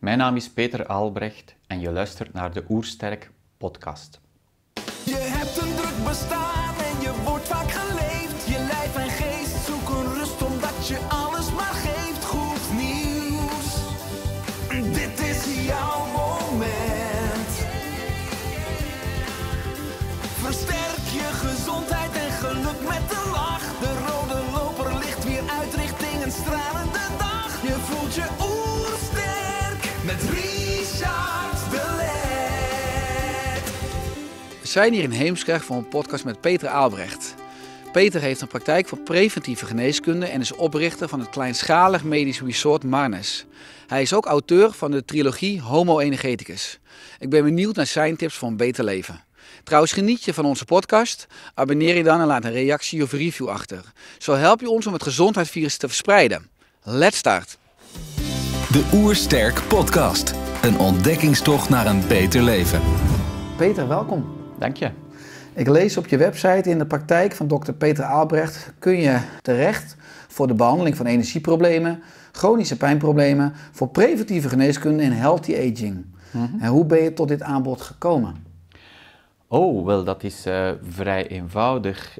Mijn naam is Peter Albrecht en je luistert naar de Oersterk podcast. Je hebt een druk bestaan. zijn hier in Heemskerk voor een podcast met Peter Aalbrecht. Peter heeft een praktijk voor preventieve geneeskunde en is oprichter van het kleinschalig medisch resort Marnes. Hij is ook auteur van de trilogie Homo Energeticus. Ik ben benieuwd naar zijn tips voor een beter leven. Trouwens, geniet je van onze podcast? Abonneer je dan en laat een reactie of review achter. Zo help je ons om het gezondheidsvirus te verspreiden. Let's start! De Oersterk Podcast. Een ontdekkingstocht naar een beter leven. Peter, welkom. Dank je. Ik lees op je website in de praktijk van dokter Peter Aalbrecht kun je terecht voor de behandeling van energieproblemen, chronische pijnproblemen, voor preventieve geneeskunde en healthy aging. Mhm. En hoe ben je tot dit aanbod gekomen? Oh, wel, dat is eh, vrij eenvoudig.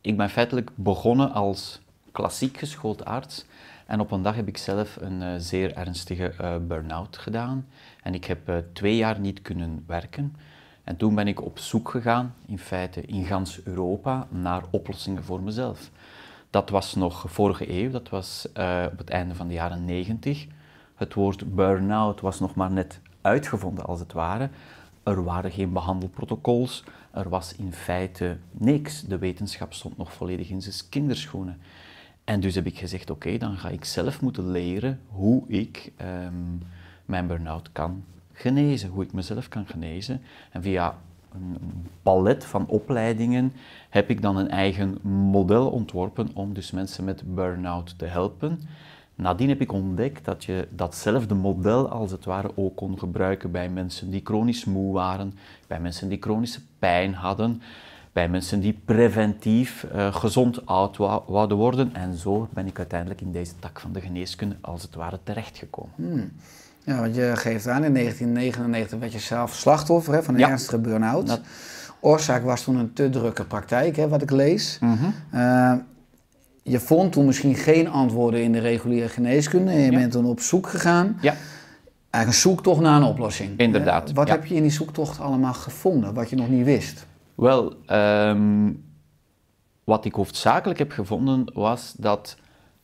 Ik ben feitelijk begonnen als klassiek geschoold arts. En op een dag heb ik zelf een eh, zeer ernstige uh, burn-out gedaan. En ik heb twee jaar niet kunnen werken. En toen ben ik op zoek gegaan, in feite in gans Europa, naar oplossingen voor mezelf. Dat was nog vorige eeuw, dat was eh, op het einde van de jaren 90. Het woord burn-out was nog maar net uitgevonden, als het ware. Er waren geen behandelprotocols, er was in feite niks. De wetenschap stond nog volledig in zijn kinderschoenen. En dus heb ik gezegd, oké, dan ga ik zelf moeten leren hoe ik ehm, mijn burn-out kan genezen, hoe ik mezelf kan genezen. En via een palet van opleidingen heb ik dan een eigen model ontworpen om dus mensen met burn-out te helpen. Nadien heb ik ontdekt dat je datzelfde model als het ware ook kon gebruiken bij mensen die chronisch moe waren, bij mensen die chronische pijn hadden, bij mensen die preventief eh, gezond oud wouden worden. En zo ben ik uiteindelijk in deze tak van de geneeskunde als het ware terechtgekomen. Hmm. Ja, want je geeft aan, in 1999 werd je zelf slachtoffer hè, van een ernstige burn-out. Dat... Oorzaak was toen een te drukke praktijk, hè, wat ik lees. Mhm. Eh, je vond toen misschien geen antwoorden in de reguliere geneeskunde en je bent toen op zoek gegaan. Ja. Eigenlijk een zoektocht naar een oplossing. Inderdaad. Eh, wat heb je in die zoektocht allemaal gevonden, wat je nog niet wist? Wel, ehm, wat ik hoofdzakelijk heb gevonden was dat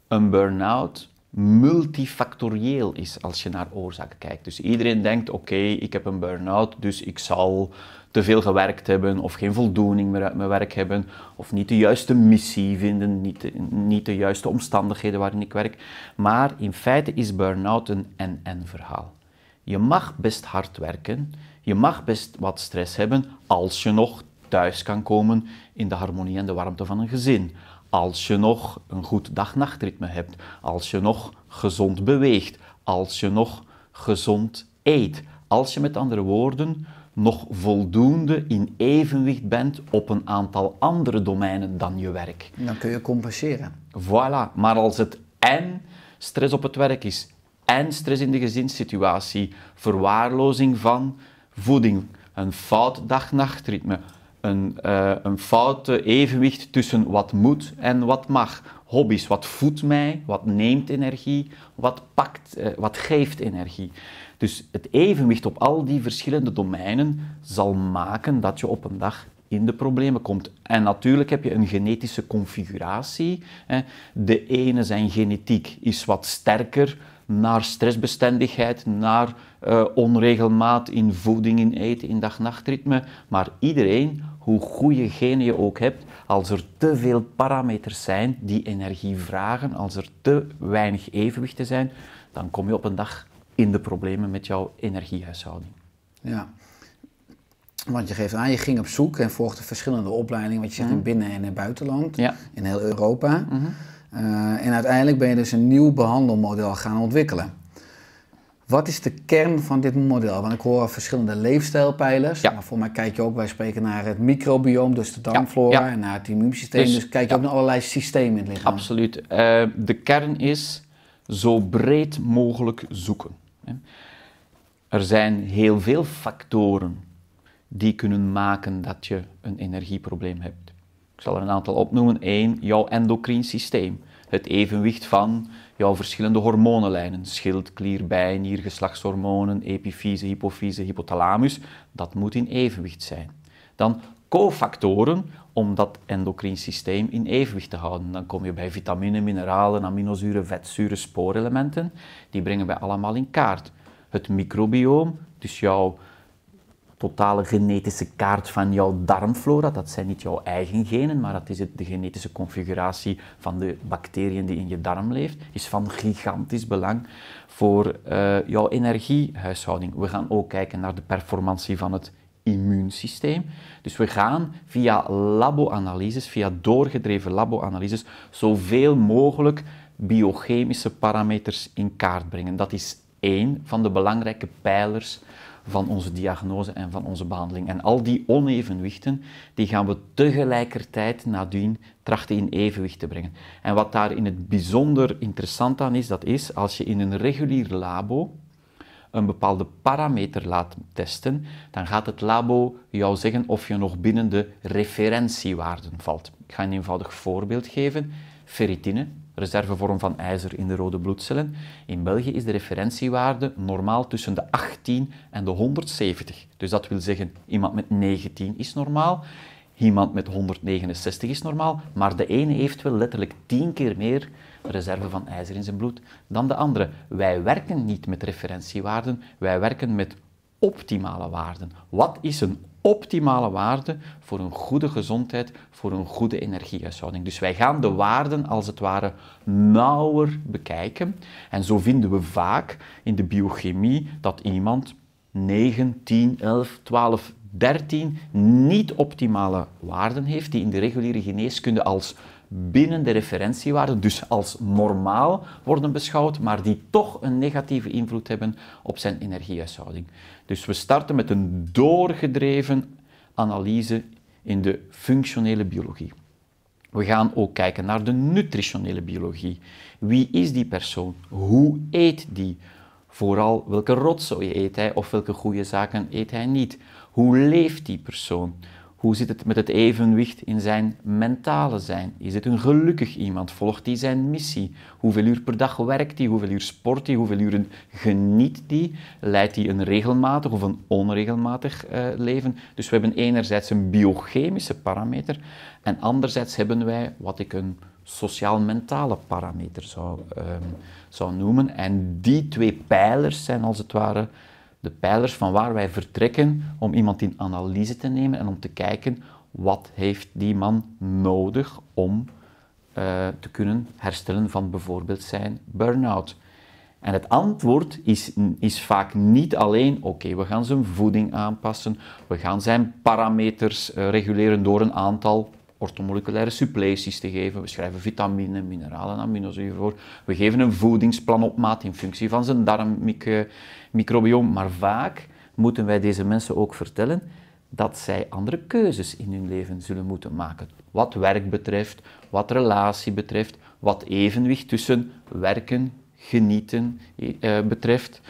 een burn-out multifactorieel is als je naar oorzaak kijkt. Dus iedereen denkt, oké, ik heb een burn-out, dus ik zal te veel gewerkt hebben of geen voldoening meer uit mijn werk hebben of niet de juiste missie vinden, niet de, niet de juiste omstandigheden waarin ik werk. Maar in feite is burn-out een en-en verhaal. Je mag best hard werken, je mag best wat stress hebben als je nog thuis kan komen in de harmonie en de warmte van een gezin. Als je nog een goed dag-nachtritme hebt, als je nog gezond beweegt, als je nog gezond eet, als je met andere woorden nog voldoende in evenwicht bent op een aantal andere domeinen dan je werk. Dan kun je compenseren. Voilà, maar als het en stress op het werk is, en stress in de gezinssituatie, verwaarlozing van voeding, een fout dag-nachtritme, een, uh, een foute evenwicht tussen wat moet en wat mag. Hobby's, wat voedt mij, wat neemt energie, wat pakt, eh, wat geeft energie. Dus het evenwicht op al die verschillende domeinen zal maken dat je op een dag in de problemen komt. En natuurlijk heb je een genetische configuratie. De ene zijn genetiek is wat sterker naar stressbestendigheid, naar eh, onregelmaat in voeding, in eten, in dag-nachtritme. Maar iedereen, hoe goede genen je ook hebt, als er te veel parameters zijn die energie vragen, als er te weinig evenwichten zijn, dan kom je op een dag in de problemen met jouw energiehuishouding. Ja. Want je geeft aan, je ging op zoek en volgde verschillende opleidingen, wat je zegt, mhm. in binnen- en in buitenland, in heel Europa. Mm eh, en uiteindelijk ben je dus een nieuw behandelmodel gaan ontwikkelen. Wat is de kern van dit model? Want ik hoor verschillende leefstijlpijlers. Ja. Maar voor mij kijk je ook, wij spreken naar het microbiome, dus de darmflora, en naar het immuunsysteem. Dus, dus kijk je ook naar allerlei systemen in het lichaam. Absoluut. Eh, de kern is zo breed mogelijk zoeken. Er zijn heel veel factoren die kunnen maken dat je een energieprobleem hebt. Ik zal er een aantal opnoemen. Eén, jouw endocrine systeem. Het evenwicht van jouw verschillende hormonenlijnen. Schild, klier, bij, nier, geslachtshormonen, epifyse, hypofyse, hypothalamus. Dat moet in evenwicht zijn. Dan cofactoren om dat endocrine systeem in evenwicht te houden. Dan kom je bij vitamine, mineralen, aminozuren, vetzuren, spoorelementen. Die brengen wij allemaal in kaart. Het microbioom, dus jouw totale genetische kaart van jouw darmflora. Dat zijn niet jouw eigen genen, maar dat is de genetische configuratie van de bacteriën die in je darm leeft. Is van gigantisch belang voor uh, jouw energiehuishouding. We gaan ook kijken naar de performantie van het immuunsysteem. Dus we gaan via laboanalyses, via doorgedreven laboanalyses, zoveel mogelijk biochemische parameters in kaart brengen. Dat is één van de belangrijke pijlers van onze diagnose en van onze behandeling. En al die onevenwichten, die gaan we tegelijkertijd nadien trachten in evenwicht te brengen. En wat daar in het bijzonder interessant aan is, dat is als je in een regulier labo een bepaalde parameter laat testen, dan gaat het labo jou zeggen of je nog binnen de referentiewaarden valt. Ik ga een eenvoudig voorbeeld geven. Ferritine, reservevorm van ijzer in de rode bloedcellen. In België is de referentiewaarde normaal tussen de 18 en de 170. Dus dat wil zeggen, iemand met 19 is normaal, iemand met 169 is normaal, maar de ene heeft wel letterlijk 10 keer meer reserve van ijzer in zijn bloed dan de andere. Wij werken niet met referentiewaarden, wij werken met optimale waarden. Wat is een optimale waarde voor een goede gezondheid, voor een goede energiehuishouding. Dus wij gaan de waarden als het ware nauwer bekijken. En zo vinden we vaak in de biochemie dat iemand 9, 10, 11, 12, 13 niet-optimale waarden heeft, die in de reguliere geneeskunde als binnen de referentiewaarde, dus als normaal worden beschouwd, maar die toch een negatieve invloed hebben op zijn energiehuishouding. Dus we starten met een doorgedreven analyse in de functionele biologie. We gaan ook kijken naar de nutritionele biologie. Wie is die persoon? Hoe eet die? Vooral welke rotzooi eet hij of welke goede zaken eet hij niet? Hoe leeft die persoon? Hoe zit het met het evenwicht in zijn mentale zijn? Is het een gelukkig iemand? Volgt hij zijn missie? Hoeveel uur per dag werkt hij? Hoeveel uur sport hij? Hoeveel uren geniet hij? Leidt hij een regelmatig of een onregelmatig eh, leven? Dus we hebben enerzijds een biochemische parameter en anderzijds hebben wij wat ik een sociaal-mentale parameter zou, ehm, zou noemen. En die twee pijlers zijn als het ware de pijlers van waar wij vertrekken om iemand in analyse te nemen en om te kijken wat heeft die man nodig om eh, te kunnen herstellen van bijvoorbeeld zijn burn-out. En het antwoord is, is vaak niet alleen, oké, we gaan zijn voeding aanpassen, we gaan zijn parameters eh, reguleren door een aantal ortomoleculaire suppleties te geven. We schrijven vitamine, mineralen en aminozuren voor. We geven een voedingsplan op maat in functie van zijn darmmicrobioom. Maar vaak moeten wij deze mensen ook vertellen dat zij andere keuzes in hun leven zullen moeten maken. Wat werk betreft, wat relatie betreft, wat evenwicht tussen werken, genieten eh, betreft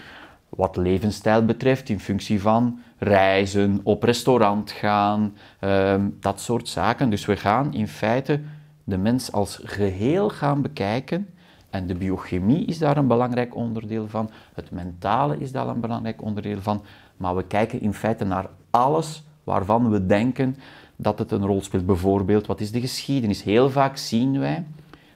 wat levensstijl betreft, in functie van reizen, op restaurant gaan, ehm, dat soort zaken. Dus we gaan in feite de mens als geheel gaan bekijken. En de biochemie is daar een belangrijk onderdeel van, het mentale is daar een belangrijk onderdeel van. Maar we kijken in feite naar alles waarvan we denken dat het een rol speelt. Bijvoorbeeld, wat is de geschiedenis? Heel vaak zien wij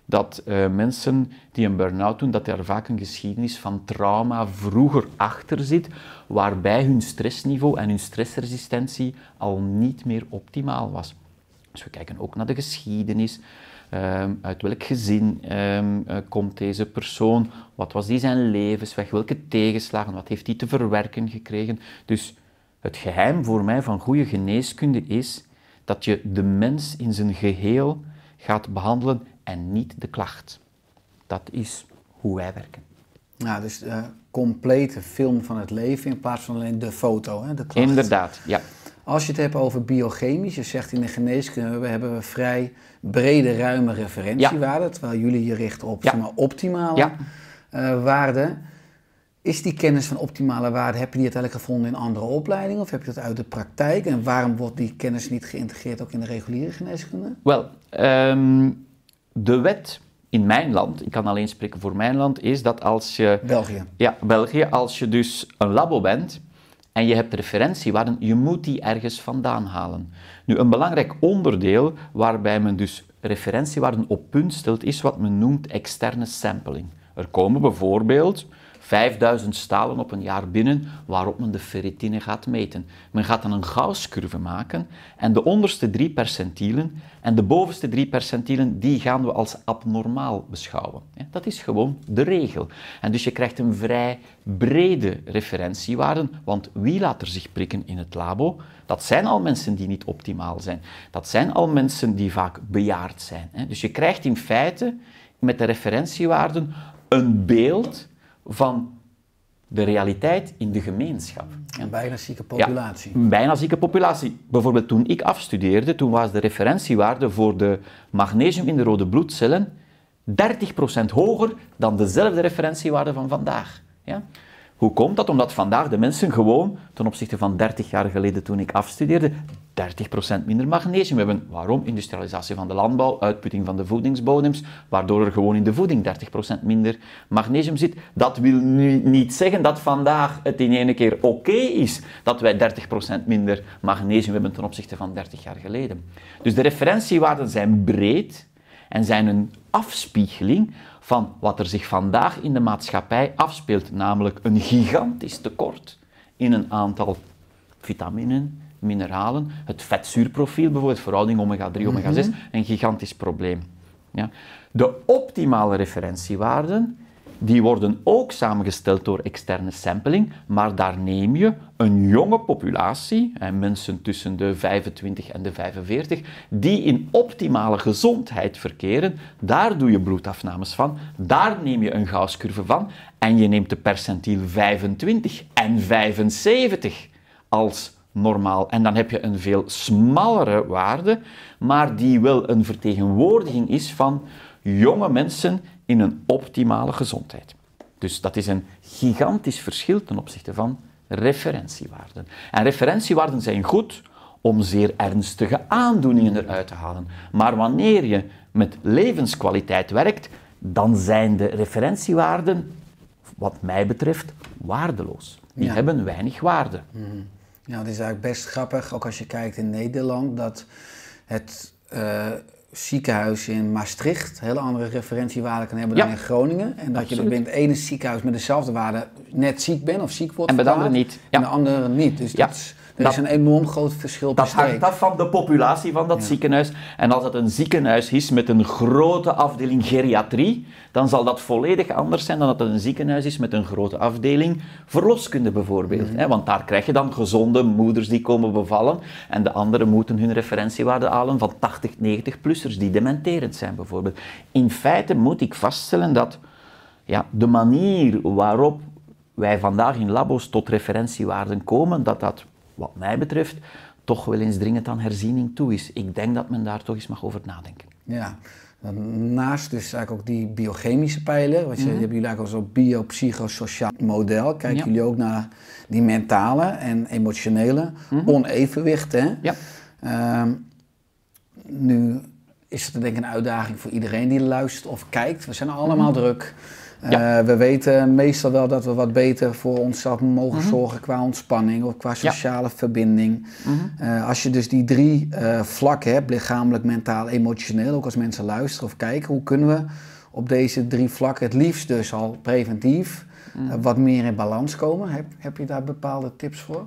dat eh, mensen die een burn-out doen, dat daar vaak een geschiedenis van trauma vroeger achter zit, waarbij hun stressniveau en hun stressresistentie al niet meer optimaal was. Dus we kijken ook naar de geschiedenis. Ehm, uit welk gezin ehm, eh, komt deze persoon? Wat was die zijn levensweg? Welke tegenslagen? Wat heeft hij te verwerken gekregen? Dus het geheim voor mij van goede geneeskunde is dat je de mens in zijn geheel gaat behandelen en niet de klacht. Dat is hoe wij werken. Nou, dus de eh, complete film van het leven in plaats van alleen de foto, hè, de klacht. Inderdaad, ja. Als je het hebt over biochemisch, je zegt in de geneeskunde hebben we vrij brede, ruime referentiewaarden, terwijl jullie je richten op maar, optimale ja. Eh, waarden. Is die kennis van optimale waarden, heb je die uiteindelijk gevonden in andere opleidingen of heb je dat uit de praktijk? En waarom wordt die kennis niet geïntegreerd ook in de reguliere geneeskunde? Wel, ehm, de wet in mijn land, ik kan alleen spreken voor mijn land, is dat als je... België. Ja, België. Als je dus een labo bent en je hebt referentiewaarden, je moet die ergens vandaan halen. Nu, een belangrijk onderdeel waarbij men dus referentiewaarden op punt stelt, is wat men noemt externe sampling. Er komen bijvoorbeeld 5000 stalen op een jaar binnen, waarop men de ferritine gaat meten. Men gaat dan een Gausscurve maken en de onderste drie percentielen en de bovenste drie percentielen, die gaan we als abnormaal beschouwen. Dat is gewoon de regel. En dus je krijgt een vrij brede referentiewaarde, want wie laat er zich prikken in het labo? Dat zijn al mensen die niet optimaal zijn. Dat zijn al mensen die vaak bejaard zijn. Dus je krijgt in feite met de referentiewaarden een beeld van de realiteit in de gemeenschap. Een bijna zieke populatie. bijna zieke populatie. Bijvoorbeeld toen ik afstudeerde, toen was de referentiewaarde voor de magnesium in de rode bloedcellen 30% hoger dan dezelfde referentiewaarde van vandaag. Ja? Hoe komt dat? Omdat vandaag de mensen gewoon, ten opzichte van 30 jaar geleden toen ik afstudeerde, 30% minder magnesium hebben. Waarom? Industrialisatie van de landbouw, uitputting van de voedingsbodems, waardoor er gewoon in de voeding 30% minder magnesium zit. Dat wil nu niet zeggen dat vandaag het in één keer oké is dat wij 30% minder magnesium hebben ten opzichte van 30 jaar geleden. Dus de referentiewaarden zijn breed en zijn een afspiegeling van wat er zich vandaag in de maatschappij afspeelt, namelijk een gigantisch tekort in een aantal vitaminen, mineralen, het vetzuurprofiel bijvoorbeeld, verhouding omega-3, mhm. omega-6, een gigantisch probleem. Ja. De optimale referentiewaarden die worden ook samengesteld door externe sampling, maar daar neem je een jonge populatie, mensen tussen de 25 en de 45, die in optimale gezondheid verkeren. Daar doe je bloedafnames van, daar neem je een Gausscurve van en je neemt de percentiel 25 en 75 als normaal. En dan heb je een veel smallere waarde, maar die wel een vertegenwoordiging is van jonge mensen in een optimale gezondheid. Dus dat is een gigantisch verschil ten opzichte van referentiewaarden. En referentiewaarden zijn goed om zeer ernstige aandoeningen eruit te halen. Maar wanneer je met levenskwaliteit werkt, dan zijn de referentiewaarden, wat mij betreft, waardeloos. Die hebben weinig waarde. Mhm. Ja, dat is eigenlijk best grappig, ook als je kijkt in Nederland, dat het. Eh, ziekenhuis in Maastricht. Hele andere referentiewaarde kan hebben dan in Groningen. En dat je er binnen het ene ziekenhuis met dezelfde waarde net ziek bent of ziek wordt. En bij de andere niet. Ja. En de andere niet. Dus dat er dat, is een enorm groot verschil Dat hangt af van de populatie van dat ziekenhuis. En als het een ziekenhuis is met een grote afdeling geriatrie, dan zal dat volledig anders zijn dan dat het een ziekenhuis is met een grote afdeling verloskunde bijvoorbeeld. Mhm. Want daar krijg je dan gezonde moeders die komen bevallen en de anderen moeten hun referentiewaarde halen van 80, 90-plussers die dementerend zijn bijvoorbeeld. In feite moet ik vaststellen dat ja, de manier waarop wij vandaag in labo's tot referentiewaarden komen, dat dat wat mij betreft, toch wel eens dringend aan herziening toe is. Ik denk dat men daar toch eens mag over nadenken. Ja, naast dus eigenlijk ook die biochemische pijlen. want je, mm hebben jullie eigenlijk al zo'n biopsychosociaal model, kijken jullie ook naar die mentale en emotionele mhm. onevenwichten. Ja. Ehm, nu is het denk ik een uitdaging voor iedereen die luistert of kijkt. We zijn allemaal mhm. druk. Eh, we weten meestal wel dat we wat beter voor onszelf mogen mhm. zorgen qua ontspanning of qua sociale verbinding. Mhm. Eh, als je dus die drie eh, vlakken hebt, lichamelijk, mentaal, emotioneel, ook als mensen luisteren of kijken, hoe kunnen we op deze drie vlakken het liefst dus al preventief mhm. wat meer in balans komen? Heb, heb je daar bepaalde tips voor?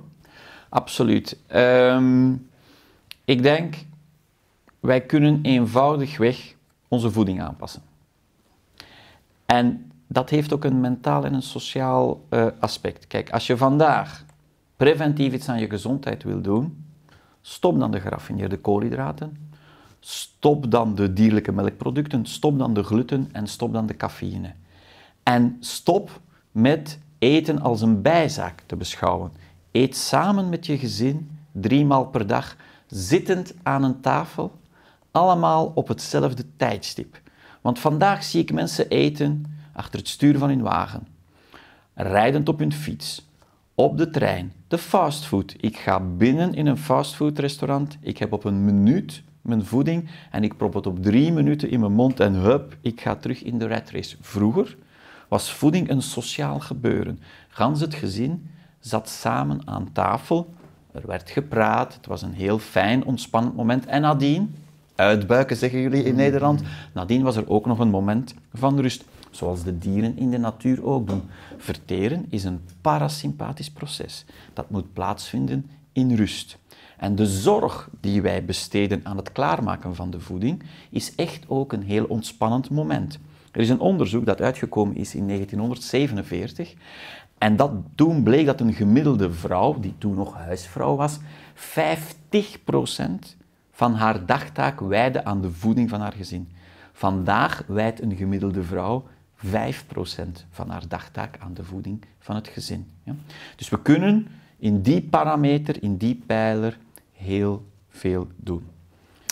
Absoluut. Ehm, ik denk, wij kunnen eenvoudigweg onze voeding aanpassen. En dat heeft ook een mentaal en een sociaal eh, aspect. Kijk, als je vandaag preventief iets aan je gezondheid wil doen, stop dan de geraffineerde koolhydraten, stop dan de dierlijke melkproducten, stop dan de gluten en stop dan de cafeïne. En stop met eten als een bijzaak te beschouwen. Eet samen met je gezin drie maal per dag, zittend aan een tafel, allemaal op hetzelfde tijdstip. Want vandaag zie ik mensen eten achter het stuur van hun wagen, rijdend op hun fiets, op de trein, de fastfood. Ik ga binnen in een fastfoodrestaurant, ik heb op een minuut mijn voeding en ik prop het op drie minuten in mijn mond en hup, ik ga terug in de rat race. Vroeger was voeding een sociaal gebeuren. Gans het gezin zat samen aan tafel, er werd gepraat, het was een heel fijn, ontspannend moment. En nadien, uitbuiken zeggen jullie in Nederland, mm. nadien was er ook nog een moment van rust zoals de dieren in de natuur ook doen. Verteren is een parasympathisch proces. Dat moet plaatsvinden in rust. En de zorg die wij besteden aan het klaarmaken van de voeding is echt ook een heel ontspannend moment. Er is een onderzoek dat uitgekomen is in 1947 en dat toen bleek dat een gemiddelde vrouw, die toen nog huisvrouw was, 50% van haar dagtaak wijde aan de voeding van haar gezin. Vandaag wijdt een gemiddelde vrouw 5% van haar dagtaak aan de voeding van het gezin. Ja? Dus we kunnen in die parameter, in die pijler, heel veel doen.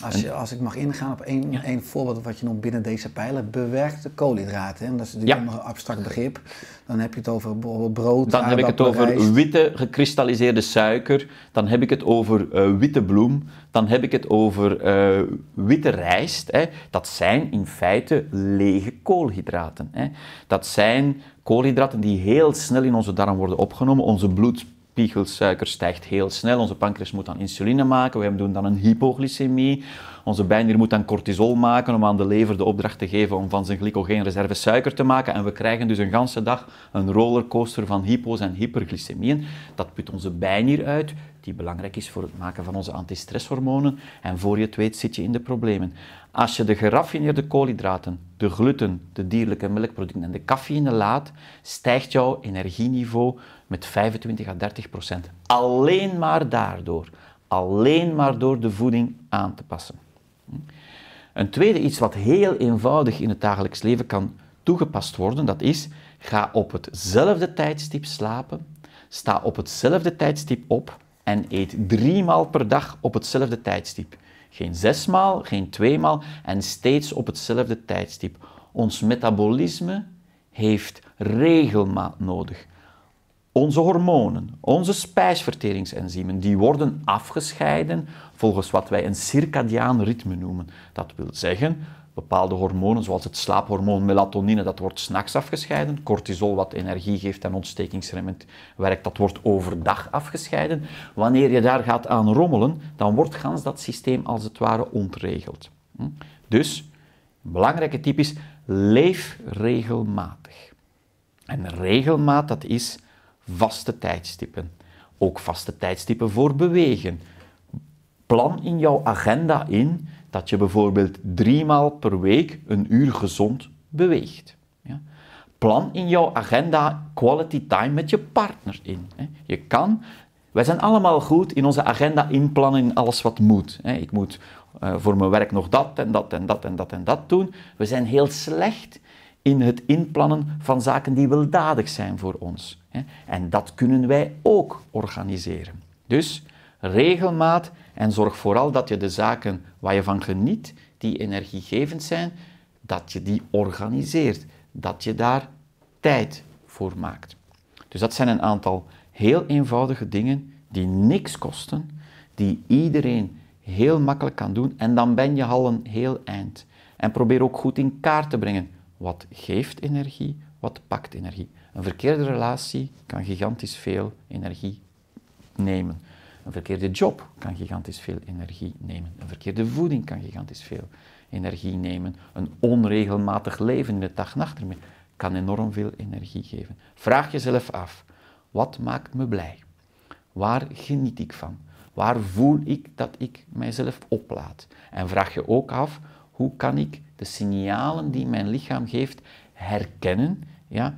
Als, je, als ik mag ingaan op één, voorbeeld wat je noemt binnen deze pijlen, bewerkte koolhydraten. omdat dat is natuurlijk een abstract begrip. Dan heb je het over brood. Dan heb ik het over witte gekristalliseerde suiker. Dan heb ik het over eh, witte bloem. Dan heb ik het over eh, witte rijst. Hè. Dat zijn in feite lege koolhydraten. Hè. Dat zijn koolhydraten die heel snel in onze darm worden opgenomen. Onze bloed spiegelsuiker stijgt heel snel. Onze pancreas moet dan insuline maken. We doen dan een hypoglycemie. Onze bijnier moet dan cortisol maken om aan de lever de opdracht te geven om van zijn glycogeenreserve suiker te maken. En we krijgen dus een ganse dag een rollercoaster van hypo's en hyperglycemieën. Dat put onze bijnier uit, die belangrijk is voor het maken van onze antistresshormonen. En voor je het weet zit je in de problemen. Als je de geraffineerde koolhydraten, de gluten, de dierlijke melkproducten en de cafeïne laat, stijgt jouw energieniveau met 25 à 30 procent. Alleen maar daardoor. Alleen maar door de voeding aan te passen. Een tweede iets wat heel eenvoudig in het dagelijks leven kan toegepast worden, dat is ga op hetzelfde tijdstip slapen, sta op hetzelfde tijdstip op en eet drie maal per dag op hetzelfde tijdstip. Geen maal, geen tweemaal en steeds op hetzelfde tijdstip. Ons metabolisme heeft regelmaat nodig. Onze hormonen, onze spijsverteringsenzymen, die worden afgescheiden volgens wat wij een circadiaan ritme noemen. Dat wil zeggen, bepaalde hormonen zoals het slaaphormoon melatonine, dat wordt s'nachts afgescheiden. Cortisol, wat energie geeft en ontstekingsremmend werkt, dat wordt overdag afgescheiden. Wanneer je daar gaat aan rommelen, dan wordt gans dat systeem als het ware ontregeld. Hm? Dus, een belangrijke tip is, leef regelmatig. En regelmaat, dat is vaste tijdstippen. Ook vaste tijdstippen voor bewegen. Plan in jouw agenda in dat je bijvoorbeeld drie maal per week een uur gezond beweegt. Plan in jouw agenda quality time met je partner in. Je kan wij zijn allemaal goed in onze agenda inplannen in alles wat moet. Ik moet eh, voor mijn werk nog dat en dat en dat en dat en dat doen. We zijn heel slecht in het inplannen van zaken die weldadig zijn voor ons. En dat kunnen wij ook organiseren. Dus regelmaat en zorg vooral dat je de zaken waar je van geniet, die energiegevend zijn, dat je die organiseert, dat je daar tijd voor maakt. Dus dat zijn een aantal heel eenvoudige dingen die niks kosten, die iedereen heel makkelijk kan doen en dan ben je al een heel eind. En probeer ook goed in kaart te brengen wat geeft energie? Wat pakt energie? Een verkeerde relatie kan gigantisch veel energie nemen. Een verkeerde job kan gigantisch veel energie nemen. Een verkeerde voeding kan gigantisch veel energie nemen. Een onregelmatig leven in de dag-nachtritme kan enorm veel energie geven. Vraag jezelf af: wat maakt me blij? Waar geniet ik van? Waar voel ik dat ik mijzelf oplaad? En vraag je ook af: hoe kan ik de signalen die mijn lichaam geeft herkennen, ja,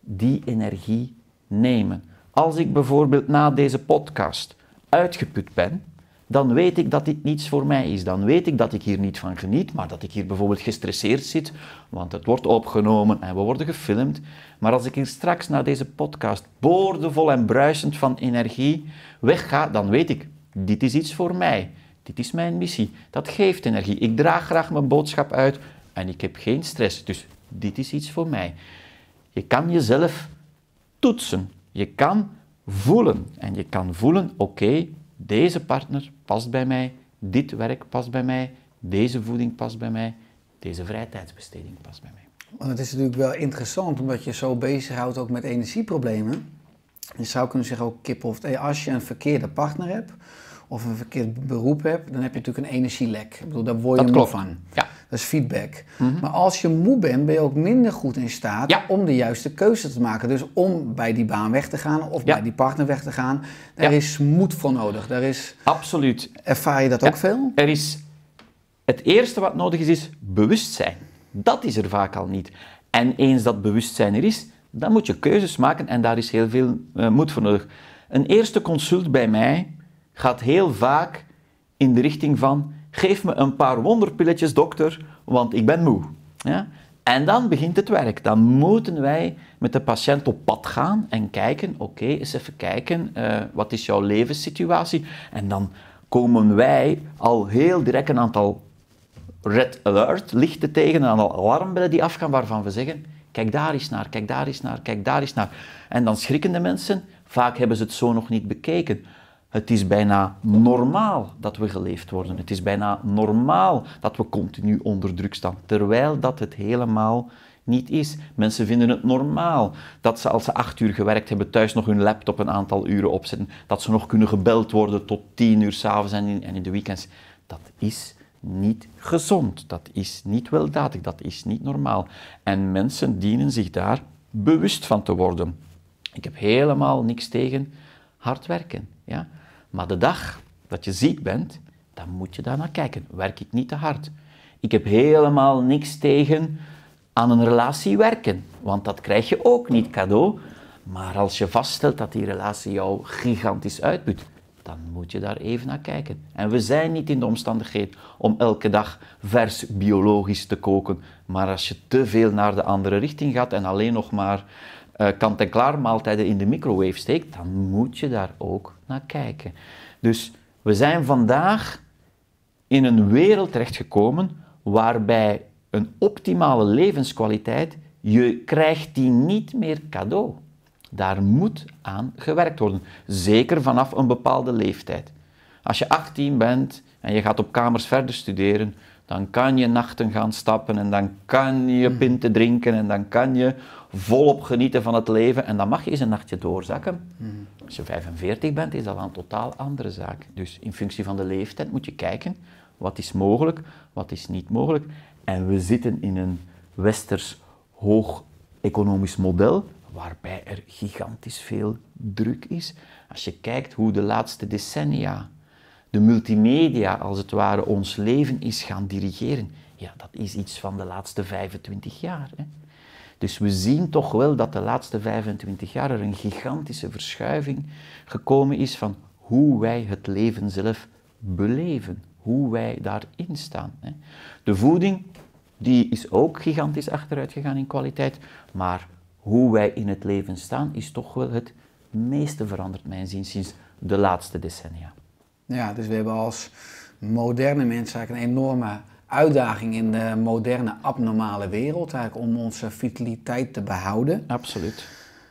die energie nemen. Als ik bijvoorbeeld na deze podcast uitgeput ben, dan weet ik dat dit niets voor mij is. Dan weet ik dat ik hier niet van geniet, maar dat ik hier bijvoorbeeld gestresseerd zit, want het wordt opgenomen en we worden gefilmd. Maar als ik hier straks na deze podcast boordevol en bruisend van energie wegga, dan weet ik, dit is iets voor mij. Dit is mijn missie. Dat geeft energie. Ik draag graag mijn boodschap uit en ik heb geen stress. Dus dit is iets voor mij. Je kan jezelf toetsen. Je kan voelen. En je kan voelen, oké, deze partner past bij mij. Dit werk past bij mij. Deze voeding past bij mij. Deze vrijtijdsbesteding past bij mij. Want het is natuurlijk wel interessant, omdat je zo bezighoudt ook met energieproblemen. Je zou kunnen zeggen ook kip of hey, eh, als je een verkeerde partner hebt, of een verkeerd beroep heb, dan heb je natuurlijk een energielek. Ik bedoel, daar word je moe van. Ja. Dat is feedback. Mhm. Maar als je moe bent, ben je ook minder goed in staat om de juiste keuze te maken. Dus om bij die baan weg te gaan of bij die partner weg te gaan. Daar is moed voor nodig. Daar is... Absoluut. Ervaar je dat ook veel? Er is... Het eerste wat nodig is, is bewustzijn. Dat is er vaak al niet. En eens dat bewustzijn er is, dan moet je keuzes maken en daar is heel veel eh, moed voor nodig. Een eerste consult bij mij gaat heel vaak in de richting van geef me een paar wonderpilletjes dokter, want ik ben moe. Ja? En dan begint het werk. Dan moeten wij met de patiënt op pad gaan en kijken, oké, eens even kijken, eh, wat is jouw levenssituatie? En dan komen wij al heel direct een aantal red alert lichten tegen, een aantal alarmbellen die afgaan waarvan we zeggen, kijk daar eens naar, kijk daar eens naar, kijk daar eens naar. En dan schrikken de mensen, vaak hebben ze het zo nog niet bekeken. Het is bijna normaal dat we geleefd worden. Het is bijna normaal dat we continu onder druk staan, terwijl dat het helemaal niet is. Mensen vinden het normaal dat ze als ze acht uur gewerkt hebben thuis nog hun laptop een aantal uren opzetten, dat ze nog kunnen gebeld worden tot tien uur s'avonds en, en in de weekends. Dat is niet gezond, dat is niet weldadig, dat is niet normaal. En mensen dienen zich daar bewust van te worden. Ik heb helemaal niks tegen hard werken. Ja? Maar de dag dat je ziek bent, dan moet je daar naar kijken. Werk ik niet te hard? Ik heb helemaal niks tegen aan een relatie werken, want dat krijg je ook niet cadeau. Maar als je vaststelt dat die relatie jou gigantisch uitputt, dan moet je daar even naar kijken. En we zijn niet in de omstandigheid om elke dag vers biologisch te koken. Maar als je te veel naar de andere richting gaat en alleen nog maar eh, kant-en-klaar maaltijden in de microwave steekt, dan moet je daar ook naar kijken. Dus we zijn vandaag in een wereld terechtgekomen waarbij een optimale levenskwaliteit, je krijgt die niet meer cadeau. Daar moet aan gewerkt worden, zeker vanaf een bepaalde leeftijd. Als je 18 bent en je gaat op kamers verder studeren, dan kan je nachten gaan stappen en dan kan je mhm. pinten drinken en dan kan je volop genieten van het leven en dan mag je eens een nachtje doorzakken. Mhm. Als je 45 bent, is dat een totaal andere zaak. Dus in functie van de leeftijd moet je kijken wat is mogelijk, wat is niet mogelijk. En we zitten in een westers hoog economisch model waarbij er gigantisch veel druk is. Als je kijkt hoe de laatste decennia de multimedia als het ware ons leven is gaan dirigeren, ja, dat is iets van de laatste 25 jaar. Hè. Dus we zien toch wel dat de laatste 25 jaar er een gigantische verschuiving gekomen is van hoe wij het leven zelf beleven, hoe wij daarin staan. Hè. De voeding, die is ook gigantisch achteruit gegaan in kwaliteit, maar hoe wij in het leven staan is toch wel het meeste veranderd, mijn zin, sinds de laatste decennia. Ja, dus we hebben als moderne mensen eigenlijk een enorme uitdaging in de moderne abnormale wereld eigenlijk om onze vitaliteit te behouden. Absoluut.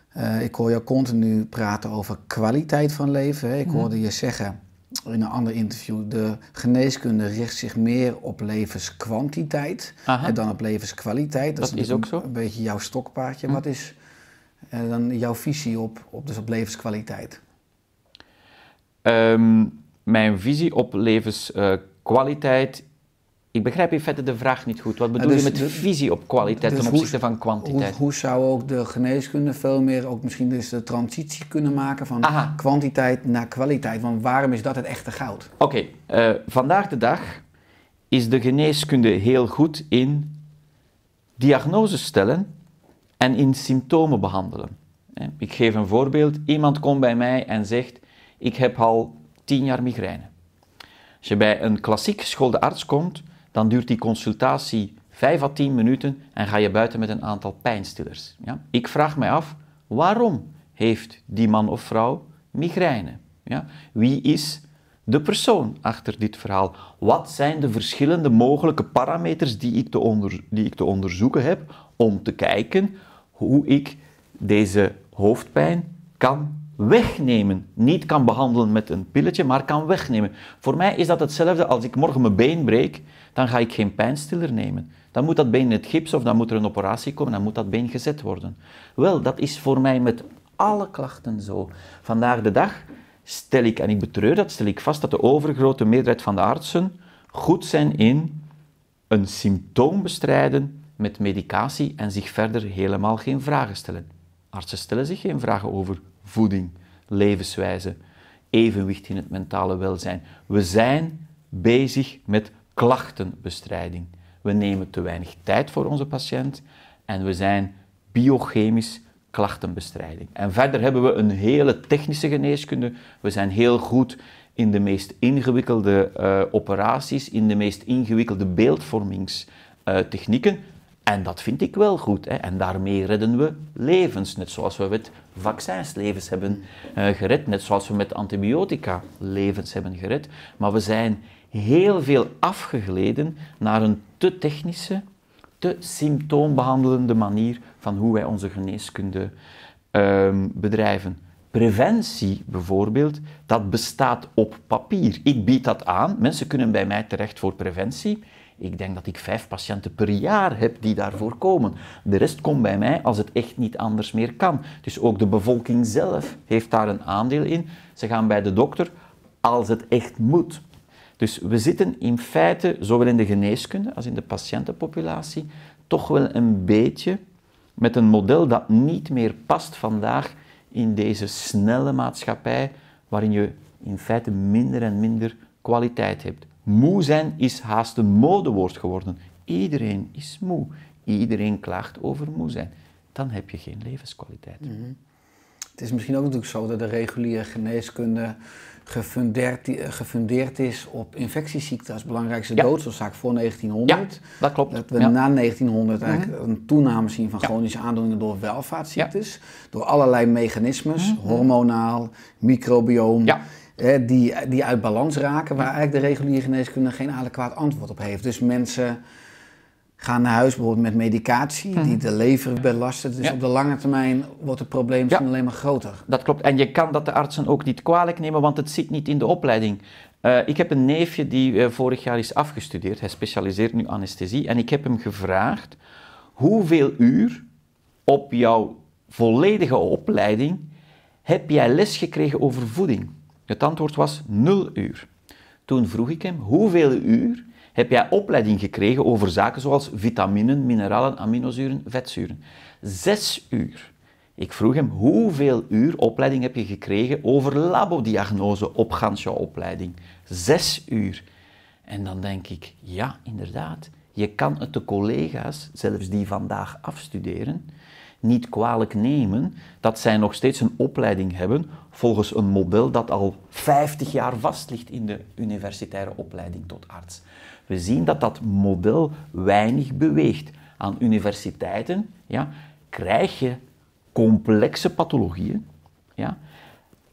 Eh, ik hoor jou continu praten over kwaliteit van leven. Hè. Ik mhm. hoorde je zeggen in een ander interview, de geneeskunde richt zich meer op levenskwantiteit en dan op levenskwaliteit. Dat, is, ook zo. Een beetje jouw stokpaardje. Mhm. Wat is eh, dan jouw visie op, op, dus op levenskwaliteit? Um mijn visie op levenskwaliteit. ik begrijp in feite de vraag niet goed. Wat bedoel je dus met visie op kwaliteit dus ten opzichte van kwantiteit? Hoe, zou ook de geneeskunde veel meer ook misschien dus de transitie kunnen maken van kwantiteit naar kwaliteit? Want waarom is dat het echte goud? Oké, eh, vandaag de dag is de geneeskunde heel goed in diagnoses stellen en in symptomen behandelen. Eh, ik geef een voorbeeld. Iemand komt bij mij en zegt: Ik heb al 10 jaar migraine. Als je bij een klassiek geschoolde arts komt, dan duurt die consultatie 5 à 10 minuten en ga je buiten met een aantal pijnstillers. Ja? Ik vraag mij af, waarom heeft die man of vrouw migraine? Ja? Wie is de persoon achter dit verhaal? Wat zijn de verschillende mogelijke parameters die ik te, onder, die ik te onderzoeken heb om te kijken hoe ik deze hoofdpijn kan wegnemen. Niet kan behandelen met een pilletje, maar kan wegnemen. Voor mij is dat hetzelfde als ik morgen mijn been breek, dan ga ik geen pijnstiller nemen. Dan moet dat been in het gips of dan moet er een operatie komen, dan moet dat been gezet worden. Wel, dat is voor mij met alle klachten zo. Vandaag de dag stel ik, en ik betreur dat, stel ik vast dat de overgrote meerderheid van de artsen goed zijn in een symptoom bestrijden met medicatie en zich verder helemaal geen vragen stellen. Artsen stellen zich geen vragen over voeding, levenswijze, evenwicht in het mentale welzijn. We zijn bezig met klachtenbestrijding. We nemen te weinig tijd voor onze patiënt en we zijn biochemisch klachtenbestrijding. En verder hebben we een hele technische geneeskunde. We zijn heel goed in de meest ingewikkelde eh, operaties, in de meest ingewikkelde beeldvormingstechnieken. En dat vind ik wel goed. Hè? En daarmee redden we levens, net zoals we het vaccins levens hebben uh, gered, net zoals we met antibiotica levens hebben gered. Maar we zijn heel veel afgegleden naar een te technische, te symptoombehandelende manier van hoe wij onze geneeskunde ehm, bedrijven. Preventie bijvoorbeeld, dat bestaat op papier. Ik bied dat aan. Mensen kunnen bij mij terecht voor preventie. Ik denk dat ik vijf patiënten per jaar heb die daarvoor komen. De rest komt bij mij als het echt niet anders meer kan. Dus ook de bevolking zelf heeft daar een aandeel in. Ze gaan bij de dokter als het echt moet. Dus we zitten in feite, zowel in de geneeskunde als in de patiëntenpopulatie, toch wel een beetje met een model dat niet meer past vandaag in deze snelle maatschappij, waarin je in feite minder en minder kwaliteit hebt. Moe zijn is haast een modewoord geworden. Iedereen is moe. Iedereen klaagt over moe zijn. Dan heb je geen levenskwaliteit. Mhm. Het is misschien ook natuurlijk zo dat de reguliere geneeskunde gefundeerd, is op infectieziekten als belangrijkste doodsoorzaak voor 1900. dat klopt. Dat we na 1900 eigenlijk mhm. een toename zien van chronische aandoeningen door welvaartsziektes. Door allerlei mechanismes, mhm. hormonaal, microbioom die, die uit balans raken, waar eigenlijk de reguliere geneeskunde geen adequaat antwoord op heeft. Dus mensen gaan naar huis bijvoorbeeld met medicatie die mhm. de lever belasten. Dus op de lange termijn wordt het probleem alleen maar groter. Dat klopt. En je kan dat de artsen ook niet kwalijk nemen, want het zit niet in de opleiding. Eh, ik heb een neefje die eh, vorig jaar is afgestudeerd. Hij specialiseert nu anesthesie. En ik heb hem gevraagd hoeveel uur op jouw volledige opleiding heb jij les gekregen over voeding? Het antwoord was 0 uur. Toen vroeg ik hem, hoeveel uur heb jij opleiding gekregen over zaken zoals vitaminen, mineralen, aminozuren, vetzuren? Zes uur. Ik vroeg hem, hoeveel uur opleiding heb je gekregen over labodiagnose op Gansja opleiding? Zes uur. En dan denk ik, ja, inderdaad. Je kan het de collega's, zelfs die vandaag afstuderen, niet kwalijk nemen dat zij nog steeds een opleiding hebben volgens een model dat al 50 jaar vast ligt in de universitaire opleiding tot arts. We zien dat dat model weinig beweegt. Aan universiteiten ja, krijg je complexe pathologieën ja,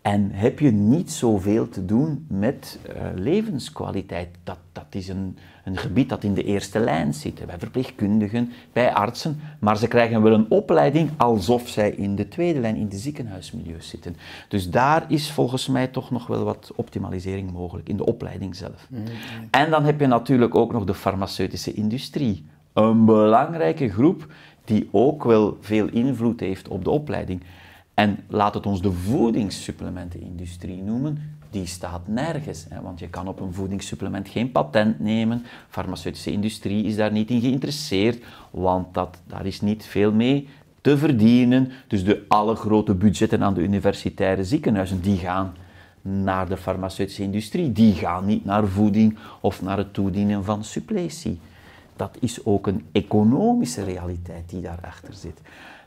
en heb je niet zoveel te doen met eh, levenskwaliteit. Dat, dat is een, een gebied dat in de eerste lijn zit, bij verpleegkundigen, bij artsen, maar ze krijgen wel een opleiding alsof zij in de tweede lijn, in de ziekenhuismilieu zitten. Dus daar is volgens mij toch nog wel wat optimalisering mogelijk, in de opleiding zelf. Mm, mm. En dan heb je natuurlijk ook nog de farmaceutische industrie. Een belangrijke groep die ook wel veel invloed heeft op de opleiding. En laat het ons de voedingssupplementenindustrie noemen die staat nergens. Hè, want je kan op een voedingssupplement geen patent nemen. De farmaceutische industrie is daar niet in geïnteresseerd, want dat, daar is niet veel mee te verdienen. Dus de alle grote budgetten aan de universitaire ziekenhuizen, die gaan naar de farmaceutische industrie. Die gaan niet naar voeding of naar het toedienen van suppletie. Dat is ook een economische realiteit die daarachter zit.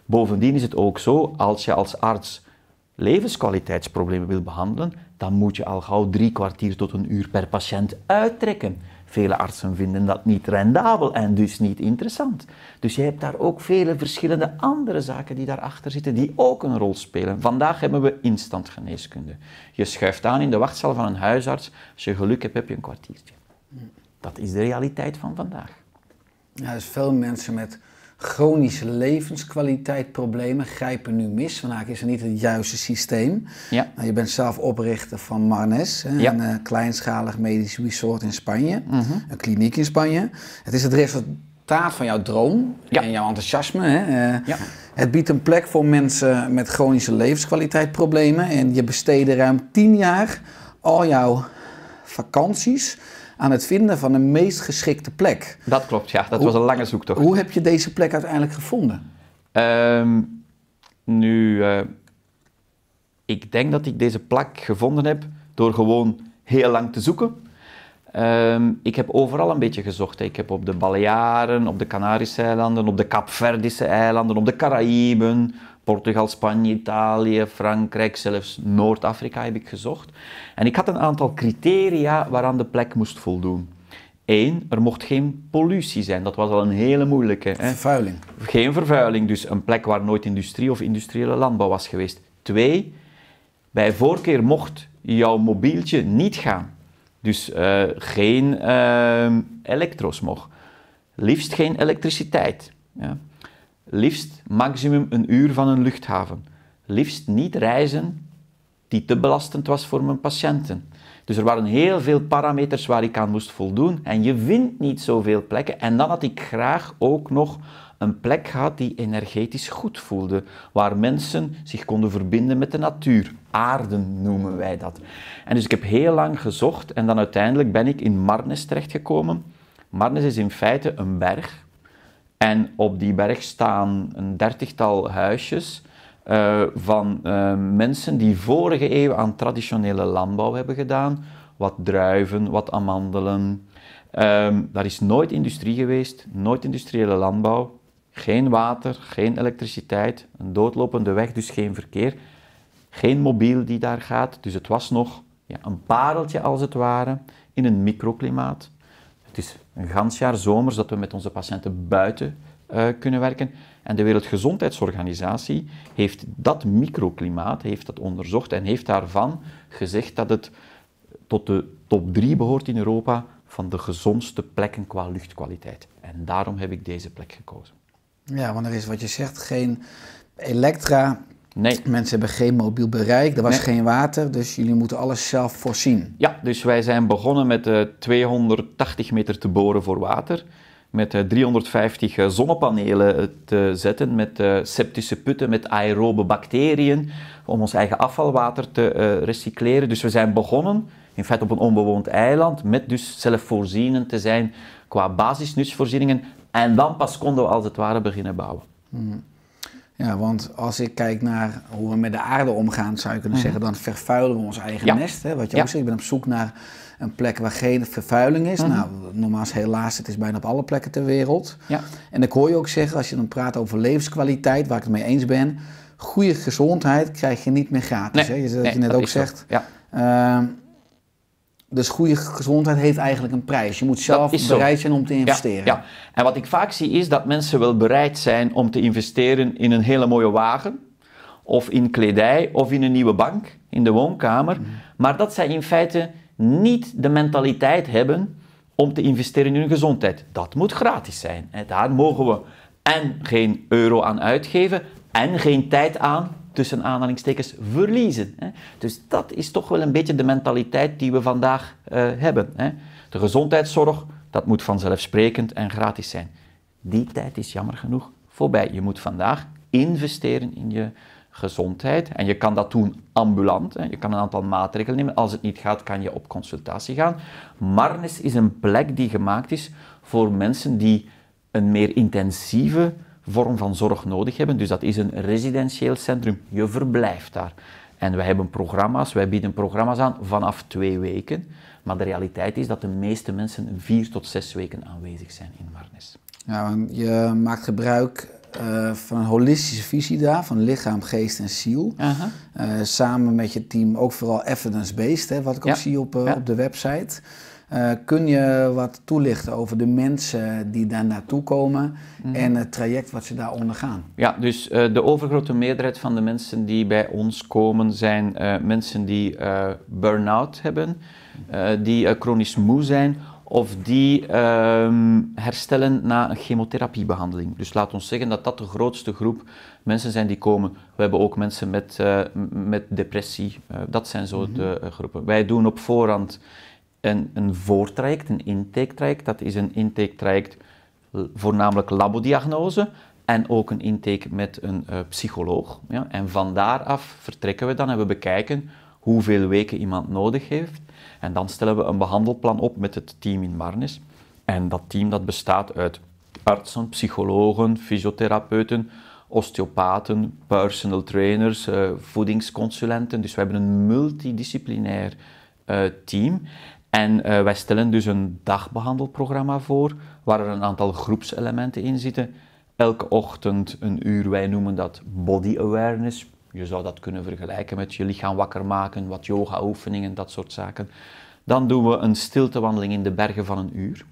Bovendien is het ook zo, als je als arts levenskwaliteitsproblemen wil behandelen, dan moet je al gauw drie kwartier tot een uur per patiënt uittrekken. Vele artsen vinden dat niet rendabel en dus niet interessant. Dus je hebt daar ook vele verschillende andere zaken die daarachter zitten, die ook een rol spelen. Vandaag hebben we geneeskunde. Je schuift aan in de wachtzaal van een huisarts. Als je geluk hebt, heb je een kwartiertje. Dat is de realiteit van vandaag. Ja, veel mensen met chronische levenskwaliteitproblemen grijpen nu mis. Vandaag is er niet het juiste systeem. Ja. Nou, je bent zelf oprichter van Marnes, hè, een eh, kleinschalig medisch resort in Spanje, mhm. een kliniek in Spanje. Het is het resultaat van jouw droom en jouw enthousiasme. Hè. Eh, ja. Het biedt een plek voor mensen met chronische levenskwaliteit problemen en je besteedde ruim 10 jaar al jouw vakanties aan het vinden van de meest geschikte plek. Dat klopt, ja. Dat was een lange zoektocht. Hoe heb je deze plek uiteindelijk gevonden? Ehm, nu, eh, ik denk dat ik deze plek gevonden heb door gewoon heel lang te zoeken. Ehm, ik heb overal een beetje gezocht. Ik heb op de Balearen, op de Canarische eilanden, op de Kapverdische eilanden, op de Caraïben, Portugal, Spanje, Italië, Frankrijk, zelfs Noord-Afrika heb ik gezocht. En ik had een aantal criteria waaraan de plek moest voldoen. Eén, er mocht geen pollutie zijn. Dat was al een hele moeilijke. Hè? Vervuiling. Geen vervuiling, dus een plek waar nooit industrie of industriële landbouw was geweest. Twee, bij voorkeur mocht jouw mobieltje niet gaan. Dus eh, geen uh, elektro's Liefst geen elektriciteit. Ja. Liefst maximum een uur van een luchthaven. Liefst niet reizen die te belastend was voor mijn patiënten. Dus er waren heel veel parameters waar ik aan moest voldoen. En je vindt niet zoveel plekken. En dan had ik graag ook nog een plek gehad die energetisch goed voelde. Waar mensen zich konden verbinden met de natuur. Aarden noemen wij dat. En dus ik heb heel lang gezocht. En dan uiteindelijk ben ik in Marnes terechtgekomen. Marnes is in feite een berg en op die berg staan een dertigtal huisjes eh, van eh, mensen die vorige eeuw aan traditionele landbouw hebben gedaan. Wat druiven, wat amandelen. Um, daar is nooit industrie geweest, nooit industriële landbouw. Geen water, geen elektriciteit, een doodlopende weg, dus geen verkeer. Geen mobiel die daar gaat, dus het was nog ja, een pareltje als het ware in een microklimaat. Het is een gans jaar zomers dat we met onze patiënten buiten eh, kunnen werken. En de Wereldgezondheidsorganisatie heeft dat microklimaat heeft dat onderzocht en heeft daarvan gezegd dat het tot de top 3 behoort in Europa van de gezondste plekken qua luchtkwaliteit. En daarom heb ik deze plek gekozen. Ja, want er is wat je zegt geen elektra Nee. Mensen hebben geen mobiel bereik, er was geen water, dus jullie moeten alles zelf voorzien. Ja, dus wij zijn begonnen met 280 eh, meter te boren voor water. Met 350 eh, eh, zonnepanelen te zetten, met septische putten, met aerobe bacteriën. Om ons eigen afvalwater te recycleren. Dus we zijn begonnen, in feite op een onbewoond eiland, met dus zelfvoorzienend te zijn qua basisnutsvoorzieningen. En dan pas konden we als het ware beginnen bouwen. Mm. Ja, want als ik kijk naar hoe we met de aarde omgaan, zou je kunnen mhm. zeggen, dan vervuilen we ons eigen nest. Hè? Wat je ook zegt, ik ben op zoek naar een plek waar geen vervuiling is. Mhm. Nou, normaal is helaas, het is bijna op alle plekken ter wereld. Ja. En dan hoor je ook zeggen, als je dan praat over levenskwaliteit, waar ik het mee eens ben, goede gezondheid krijg je niet meer gratis. Hè? Je, dat nee, je net ook zegt. Ja. Ehm, dus goede gezondheid heeft eigenlijk een prijs. Je moet zelf bereid zijn om te investeren. Ja, En wat ik vaak zie is dat mensen wel bereid zijn om te investeren in een hele mooie wagen, of in kledij, of in een nieuwe bank in de woonkamer. Mhm. Maar dat zij in feite niet de mentaliteit hebben om te investeren in hun gezondheid. Dat moet gratis zijn. En daar mogen we en geen euro aan uitgeven en geen tijd aan tussen aanhalingstekens verliezen. Hè. Dus dat is toch wel een beetje de mentaliteit die we vandaag eh, hebben. Hè. De gezondheidszorg, dat moet vanzelfsprekend en gratis zijn. Die tijd is jammer genoeg voorbij. Je moet vandaag investeren in je gezondheid. En je kan dat doen ambulant. Hè. Je kan een aantal maatregelen nemen. Als het niet gaat, kan je op consultatie gaan. Marnes is een plek die gemaakt is voor mensen die een meer intensieve vorm van zorg nodig hebben. Dus dat is een residentieel centrum. Je verblijft daar. En wij hebben programma's, wij bieden programma's aan vanaf twee weken. Maar de realiteit is dat de meeste mensen vier tot zes weken aanwezig zijn in Marnes. Ja, je maakt gebruik eh, van een holistische visie daar, van lichaam, geest en ziel. Eh, samen met je team ook vooral evidence-based, wat ik ook zie op, eh, op de website. Eh, kun je wat toelichten over de mensen die daar naartoe komen mhm. en het traject wat ze daar ondergaan? Ja, dus eh, de overgrote meerderheid van de mensen die bij ons komen zijn eh, mensen die burn-out hebben, die chronisch moe zijn of die ehm, herstellen na een chemotherapiebehandeling. Dus laat ons zeggen dat dat de grootste groep mensen zijn die komen. We hebben ook mensen met, met depressie. dat zijn zo mhm. de groepen. Wij doen op voorhand een, een voortraject, een intake-traject. Dat is een intake-traject voornamelijk labodiagnose en ook een intake met een eh, psycholoog. Ja. En van daaraf vertrekken we dan en we bekijken hoeveel weken iemand nodig heeft. En dan stellen we een behandelplan op met het team in Marnis. En dat team dat bestaat uit artsen, psychologen, fysiotherapeuten, osteopaten, personal trainers, eh, voedingsconsulenten. Dus we hebben een multidisciplinair eh, team. En eh, wij stellen dus een dagbehandelprogramma voor, waar er een aantal groepselementen in zitten. Elke ochtend een uur, wij noemen dat body awareness. Je zou dat kunnen vergelijken met je lichaam wakker maken, wat yoga-oefeningen, dat soort zaken. Dan doen we een stiltewandeling in de bergen van een uur.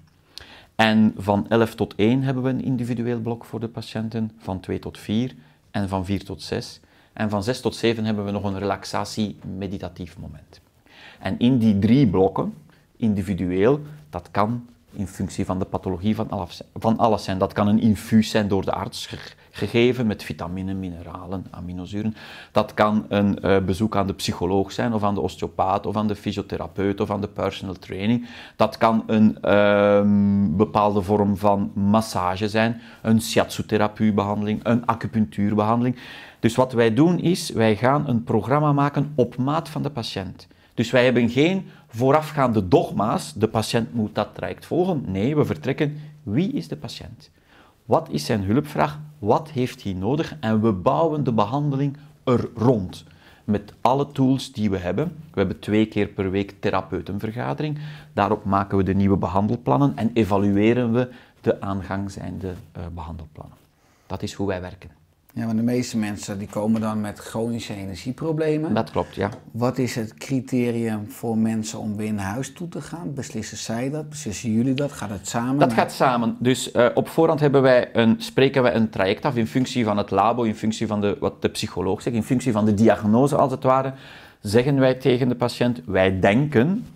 En van 11 tot 1 hebben we een individueel blok voor de patiënten, van 2 tot 4 en van 4 tot 6. En van 6 tot 7 hebben we nog een relaxatie-meditatief moment. En in die drie blokken, individueel, dat kan in functie van de pathologie van alles zijn. Dat kan een infuus zijn door de arts gegeven met vitamine, mineralen, aminozuren. Dat kan een eh, bezoek aan de psycholoog zijn, of aan de osteopaat, of aan de fysiotherapeut, of aan de personal training. Dat kan een ehm, bepaalde vorm van massage zijn, een shiatsu een acupunctuurbehandeling. Dus wat wij doen is, wij gaan een programma maken op maat van de patiënt. Dus wij hebben geen voorafgaande dogma's, de patiënt moet dat traject volgen. Nee, we vertrekken, wie is de patiënt? Wat is zijn hulpvraag? Wat heeft hij nodig? En we bouwen de behandeling er rond. Met alle tools die we hebben. We hebben twee keer per week therapeutenvergadering. Daarop maken we de nieuwe behandelplannen en evalueren we de aangang zijnde eh, behandelplannen. Dat is hoe wij werken. Ja, want de meeste mensen die komen dan met chronische energieproblemen. Dat klopt, ja. Wat is het criterium voor mensen om weer naar huis toe te gaan? Beslissen zij dat? Beslissen jullie dat? Gaat het samen? Dat gaat samen. Dus eh, op voorhand hebben wij een, spreken wij een traject af in functie van het labo, in functie van de, wat de psycholoog zegt, in functie van de diagnose als het ware. Zeggen wij tegen de patiënt, wij denken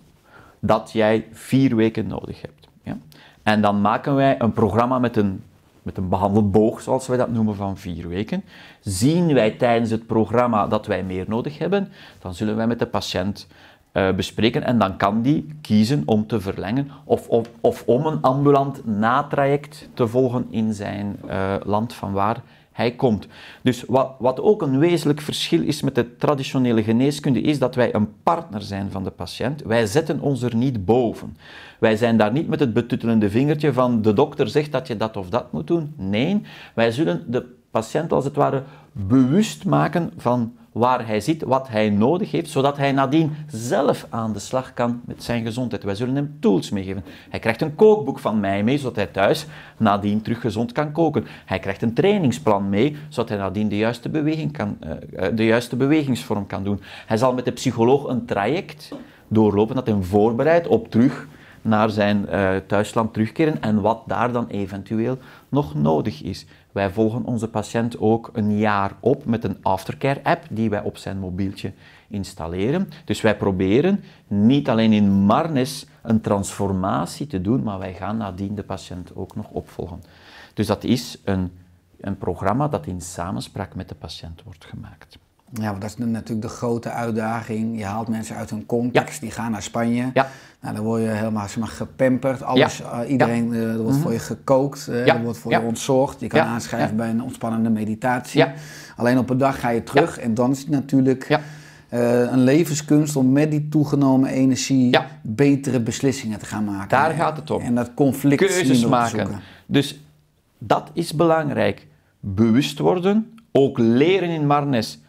dat jij vier weken nodig hebt. Ja? En dan maken wij een programma met een met een behandelboog, zoals wij dat noemen, van vier weken. Zien wij tijdens het programma dat wij meer nodig hebben, dan zullen wij met de patiënt eh, bespreken en dan kan die kiezen om te verlengen of, of, of om een ambulant natraject te volgen in zijn eh, land van waar hij komt. Dus wat, wat ook een wezenlijk verschil is met de traditionele geneeskunde, is dat wij een partner zijn van de patiënt. Wij zetten ons er niet boven. Wij zijn daar niet met het betuttelende vingertje van de dokter zegt dat je dat of dat moet doen. Nee, wij zullen de patiënt als het ware bewust maken van waar hij zit, wat hij nodig heeft, zodat hij nadien zelf aan de slag kan met zijn gezondheid. Wij zullen hem tools meegeven. Hij krijgt een kookboek van mij mee, zodat hij thuis nadien terug gezond kan koken. Hij krijgt een trainingsplan mee, zodat hij nadien de juiste, beweging kan, eh, eh, de juiste bewegingsvorm kan doen. Hij zal met de psycholoog een traject doorlopen dat hem voorbereidt op terug naar zijn eh, thuisland terugkeren en wat daar dan eventueel nog nodig is. Wij volgen onze patiënt ook een jaar op met een aftercare-app die wij op zijn mobieltje installeren. Dus wij proberen niet alleen in Marnes een transformatie te doen, maar wij gaan nadien de patiënt ook nog opvolgen. Dus dat is een, een programma dat in samenspraak met de patiënt wordt gemaakt. Ja, want dat is natuurlijk de grote uitdaging. Je haalt mensen uit hun context, die gaan naar Spanje. Ja. Nou, dan word je helemaal zeg maar, gepamperd. Alles, eh, iedereen, eh, mhm. eh, er wordt voor je gekookt, uh, er wordt voor je ontzorgd. Je kan aanschrijven bij een ontspannende meditatie. Alleen op een dag ga je terug en dan is het natuurlijk een levenskunst om met die toegenomen energie betere beslissingen te gaan maken. Daar gaat het om. En dat conflict Keuzes maken. Dus dat is belangrijk. Bewust worden, ook leren in Marnes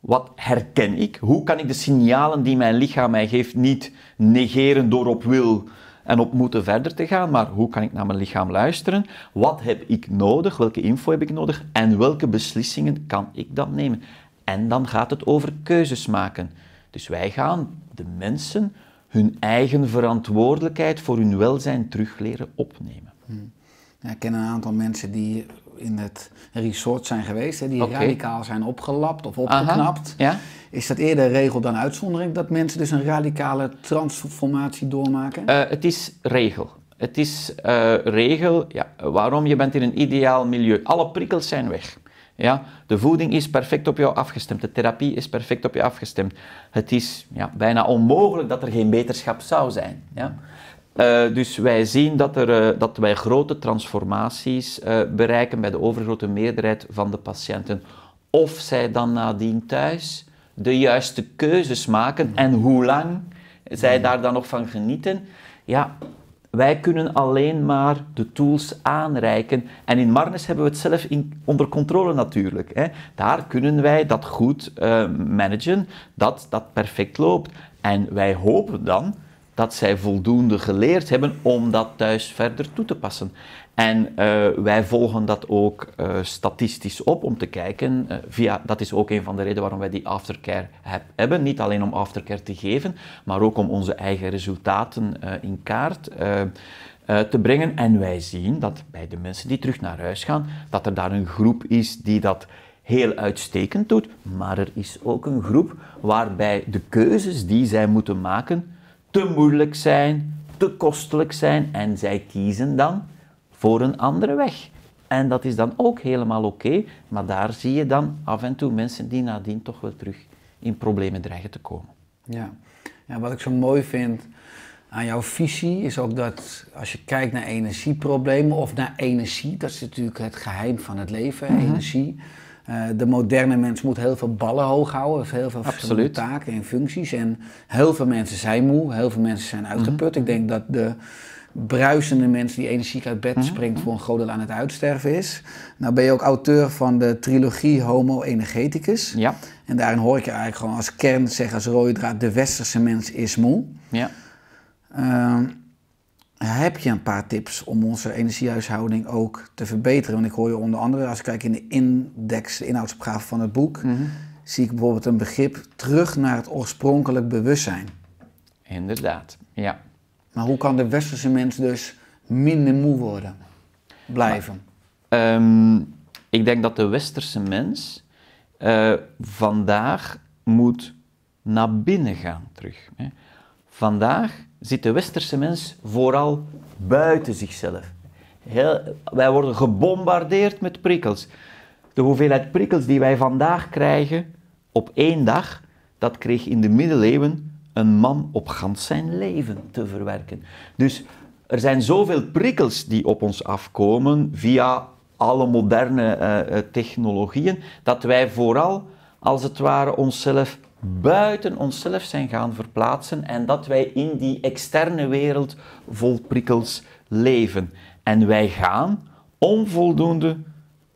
wat herken ik? Hoe kan ik de signalen die mijn lichaam mij geeft niet negeren door op wil en op moeten verder te gaan, maar hoe kan ik naar mijn lichaam luisteren? Wat heb ik nodig? Welke info heb ik nodig? En welke beslissingen kan ik dan nemen? En dan gaat het over keuzes maken. Dus wij gaan de mensen hun eigen verantwoordelijkheid voor hun welzijn terugleren opnemen. Hmm. Ja, ik ken een aantal mensen die in het resort zijn geweest, hè, die radicaal zijn opgelapt of opgeknapt. Is dat eerder regel dan uitzondering dat mensen dus een radicale transformatie doormaken? Eh, het is regel. Het is eh, regel, ja, waarom? Je bent in een ideaal milieu. Alle prikkels zijn weg. Ja? De voeding is perfect op jou afgestemd, de therapie is perfect op je afgestemd. Het is ja, bijna onmogelijk dat er geen beterschap zou zijn. Ja? Eh, dus wij zien dat, er, eh, dat wij grote transformaties eh, bereiken bij de overgrote meerderheid van de patiënten. Of zij dan nadien thuis de juiste keuzes maken en hoe lang zij mm-hmm. daar dan nog van genieten. Ja, wij kunnen alleen maar de tools aanreiken. En in Marnes hebben we het zelf in, onder controle natuurlijk. Hè. Daar kunnen wij dat goed managen, dat dat perfect loopt. En wij hopen dan dat zij voldoende geleerd hebben om dat thuis verder toe te passen. En eh, wij volgen dat ook eh, statistisch op om te kijken. Eh, via, dat is ook een van de redenen waarom wij die aftercare hebben. Niet alleen om aftercare te geven, maar ook om onze eigen resultaten in kaart te brengen. En wij zien dat bij de mensen die terug naar huis gaan, dat er daar een groep is die dat heel uitstekend doet. Maar er is ook een groep waarbij de keuzes die zij moeten maken te moeilijk zijn, te kostelijk zijn en zij kiezen dan voor een andere weg. En dat is dan ook helemaal oké, maar daar zie je dan af en toe mensen die nadien toch wel terug in problemen dreigen te komen. Ja, ja wat ik zo mooi vind aan jouw visie is ook dat als je kijkt naar energieproblemen of naar energie, dat is natuurlijk het geheim van het leven, mhm. energie eh, de moderne mens moet heel veel ballen hoog houden, of heel veel verschillende taken en functies. En heel veel mensen zijn moe, heel veel mensen zijn uitgeput. Mhm. Ik denk dat de bruisende mens die energiek uit bed mhm. springt voor een groot aan het uitsterven is. Nou ben je ook auteur van de trilogie Homo Energeticus. Ja. En daarin hoor ik je eigenlijk gewoon als kern zeggen, als rode draad, de westerse mens is moe. Ja. Ehm, heb je een paar tips om onze energiehuishouding ook te verbeteren? Want ik hoor je onder andere, als ik kijk in de index, de inhoudsopgave van het boek, mhm. zie ik bijvoorbeeld een begrip terug naar het oorspronkelijk bewustzijn. Inderdaad, ja. Maar hoe kan de westerse mens dus minder moe worden, blijven? Ehm, ik denk dat de westerse mens eh, vandaag moet naar binnen gaan terug. Hè. Vandaag zit de westerse mens vooral buiten zichzelf. Heel, wij worden gebombardeerd met prikkels. De hoeveelheid prikkels die wij vandaag krijgen op één dag, dat kreeg in de middeleeuwen een man op gans zijn leven te verwerken. Dus er zijn zoveel prikkels die op ons afkomen via alle moderne eh, eh, technologieën, dat wij vooral als het ware onszelf buiten onszelf zijn gaan verplaatsen en dat wij in die externe wereld vol prikkels leven. En wij gaan onvoldoende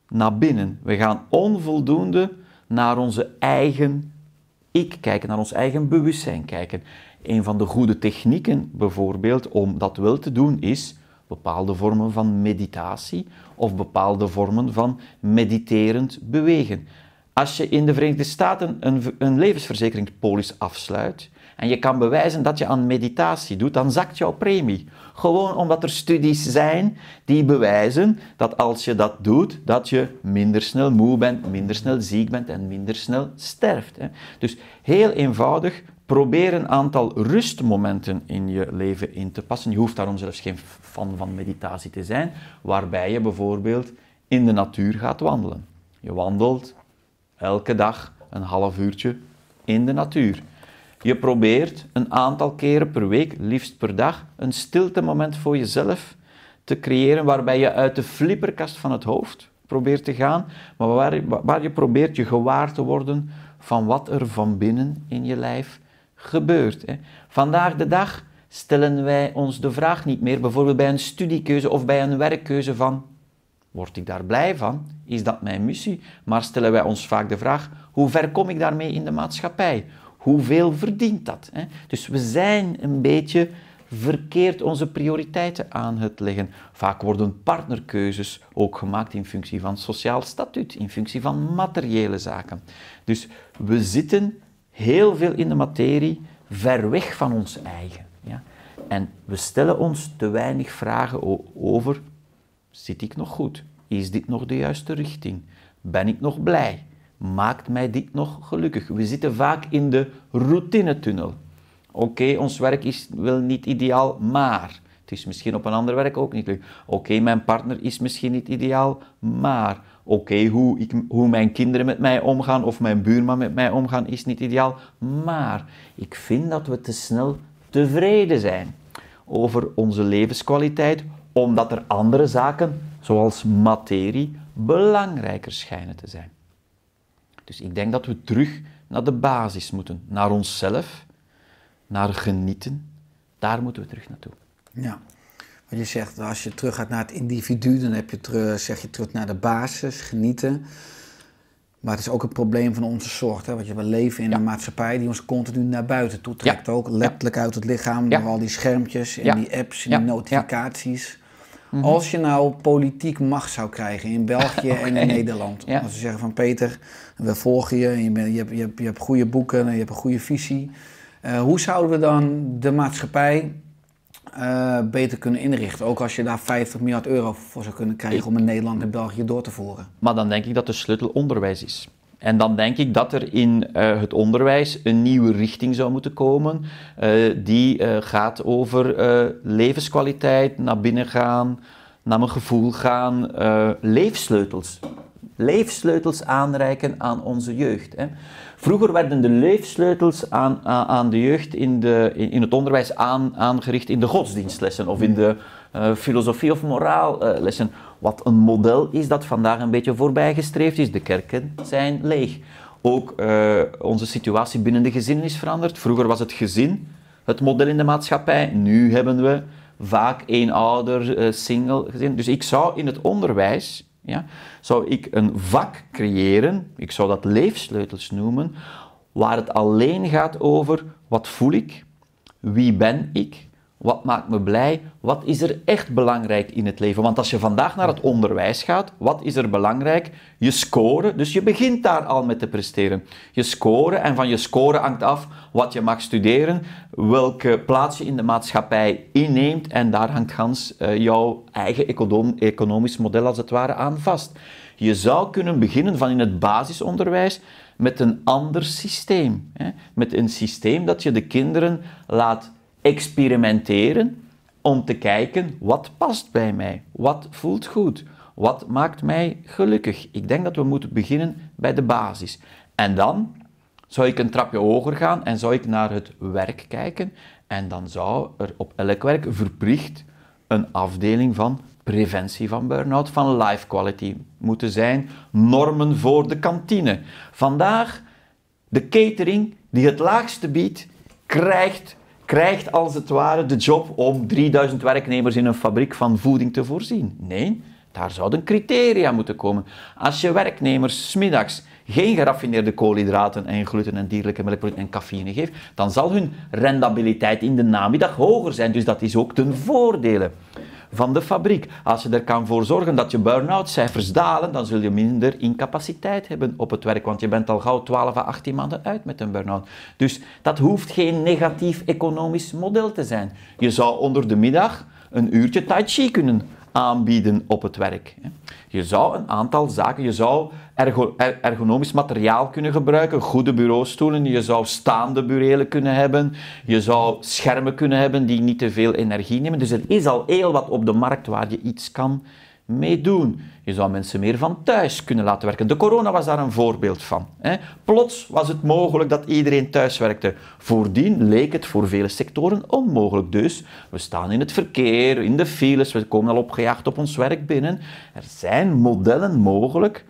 naar binnen. We gaan onvoldoende naar onze eigen ik kijken, naar ons eigen bewustzijn kijken. Een van de goede technieken bijvoorbeeld om dat wel te doen is bepaalde vormen van meditatie of bepaalde vormen van mediterend bewegen. Als je in de Verenigde Staten een, een levensverzekeringspolis afsluit en je kan bewijzen dat je aan meditatie doet, dan zakt jouw premie. Gewoon omdat er studies zijn die bewijzen dat als je dat doet, dat je minder snel moe bent, minder snel ziek bent en minder snel sterft. Dus heel eenvoudig, probeer een aantal rustmomenten in je leven in te passen. Je hoeft daarom zelfs geen fan van meditatie te zijn, waarbij je bijvoorbeeld in de natuur gaat wandelen. Je wandelt elke dag een half uurtje in de natuur. Je probeert een aantal keren per week, liefst per dag, een stiltemoment voor jezelf te creëren waarbij je uit de flipperkast van het hoofd probeert te gaan, maar waar, waar je probeert je gewaar te worden van wat er van binnen in je lijf gebeurt. Hè. Vandaag de dag stellen wij ons de vraag niet meer, bijvoorbeeld bij een studiekeuze of bij een werkkeuze van Word ik daar blij van? Is dat mijn missie? Maar stellen wij ons vaak de vraag: hoe ver kom ik daarmee in de maatschappij? Hoeveel verdient dat? Dus we zijn een beetje verkeerd onze prioriteiten aan het leggen. Vaak worden partnerkeuzes ook gemaakt in functie van sociaal statuut, in functie van materiële zaken. Dus we zitten heel veel in de materie, ver weg van ons eigen. En we stellen ons te weinig vragen over Zit ik nog goed? Is dit nog de juiste richting? Ben ik nog blij? Maakt mij dit nog gelukkig? We zitten vaak in de routinetunnel. Oké, ons werk is wel niet ideaal, maar het is misschien op een ander werk ook niet leuk. Oké, mijn partner is misschien niet ideaal, maar oké, hoe, hoe mijn kinderen met mij omgaan of mijn buurman met mij omgaan is niet ideaal, maar ik vind dat we te snel tevreden zijn over onze levenskwaliteit, omdat er andere zaken, zoals materie, belangrijker schijnen te zijn. Dus ik denk dat we terug naar de basis moeten, naar onszelf, naar genieten. Daar moeten we terug naartoe. Ja, want je zegt als je terug gaat naar het individu, dan heb je terug, zeg je terug naar de basis, genieten. Maar het is ook een probleem van onze soort. Hè? Want je, we leven in een maatschappij die ons continu naar buiten toe trekt. Ook letterlijk uit het lichaam. Door al die schermpjes en die apps en die notificaties. Mhm. Als je nou politiek macht zou krijgen in België en in Nederland. Als ze zeggen van Peter, we volgen je, en je, je, hebt, je, hebt, je hebt goede boeken en je hebt een goede visie. Eh, hoe zouden we dan de maatschappij eh, beter kunnen inrichten? Ook als je daar 50 miljard euro voor zou kunnen krijgen om in Nederland en België door te voeren. Maar dan denk ik dat de sleutel onderwijs is. En dan denk ik dat er in eh, het onderwijs een nieuwe richting zou moeten komen, eh, die eh, gaat over levenskwaliteit, naar binnen gaan, naar mijn gevoel gaan, leefsleutels. Leefsleutels aanreiken aan onze jeugd. Hè. Vroeger werden de leefsleutels aan, aan, aan de jeugd in, de, in, het onderwijs aangericht in de godsdienstlessen of in de eh, filosofie of moraal eh, lessen. Wat een model is dat vandaag een beetje voorbijgestreefd is. De kerken zijn leeg. Ook eh, onze situatie binnen de gezinnen is veranderd. Vroeger was het gezin het model in de maatschappij. Nu hebben we vaak één ouder, single gezin. Dus ik zou in het onderwijs ja, zou ik een vak creëren, ik zou dat leefsleutels noemen, waar het alleen gaat over wat voel ik, wie ben ik, wat maakt me blij? Wat is er echt belangrijk in het leven? Want als je vandaag naar het onderwijs gaat, wat is er belangrijk? Je scoren, dus je begint daar al met te presteren. Je scoren en van je scoren hangt af wat je mag studeren, welke plaats je in de maatschappij inneemt en daar hangt gans eh, jouw eigen economisch model als het ware aan vast. Je zou kunnen beginnen van in het basisonderwijs met een ander systeem. Hè? Met een systeem dat je de kinderen laat experimenteren om te kijken wat past bij mij, wat voelt goed, wat maakt mij gelukkig. Ik denk dat we moeten beginnen bij de basis. En dan zou ik een trapje hoger gaan en zou ik naar het werk kijken. En dan zou er op elk werk verplicht een afdeling van preventie van burn-out, van life quality moeten zijn, normen voor de kantine. Vandaag de catering die het laagste biedt, krijgt krijgt als het ware de job om 3000 werknemers in een fabriek van voeding te voorzien. Nee, daar zouden criteria moeten komen. Als je werknemers smiddags geen geraffineerde koolhydraten en gluten en dierlijke melkproducten en cafeïne geeft, dan zal hun rendabiliteit in de namiddag hoger zijn. Dus dat is ook ten voordele van de fabriek. Als je er kan voor zorgen dat je burn-out cijfers dalen, dan zul je minder incapaciteit hebben op het werk, want je bent al gauw 12 à 18 maanden uit met een burn-out. Dus dat hoeft geen negatief economisch model te zijn. Je zou onder de middag een uurtje tai chi kunnen aanbieden op het werk. Je zou een aantal zaken, je zou ergonomisch materiaal kunnen gebruiken. Goede bureaustoelen. Je zou staande burelen kunnen hebben. Je zou schermen kunnen hebben die niet te veel energie nemen. Dus er is al heel wat op de markt waar je iets kan meedoen. Je zou mensen meer van thuis kunnen laten werken. De corona was daar een voorbeeld van. Hè. Plots was het mogelijk dat iedereen thuis werkte. Voordien leek het voor vele sectoren onmogelijk. Dus we staan in het verkeer, in de files, we komen al opgejaagd op ons werk binnen. Er zijn modellen mogelijk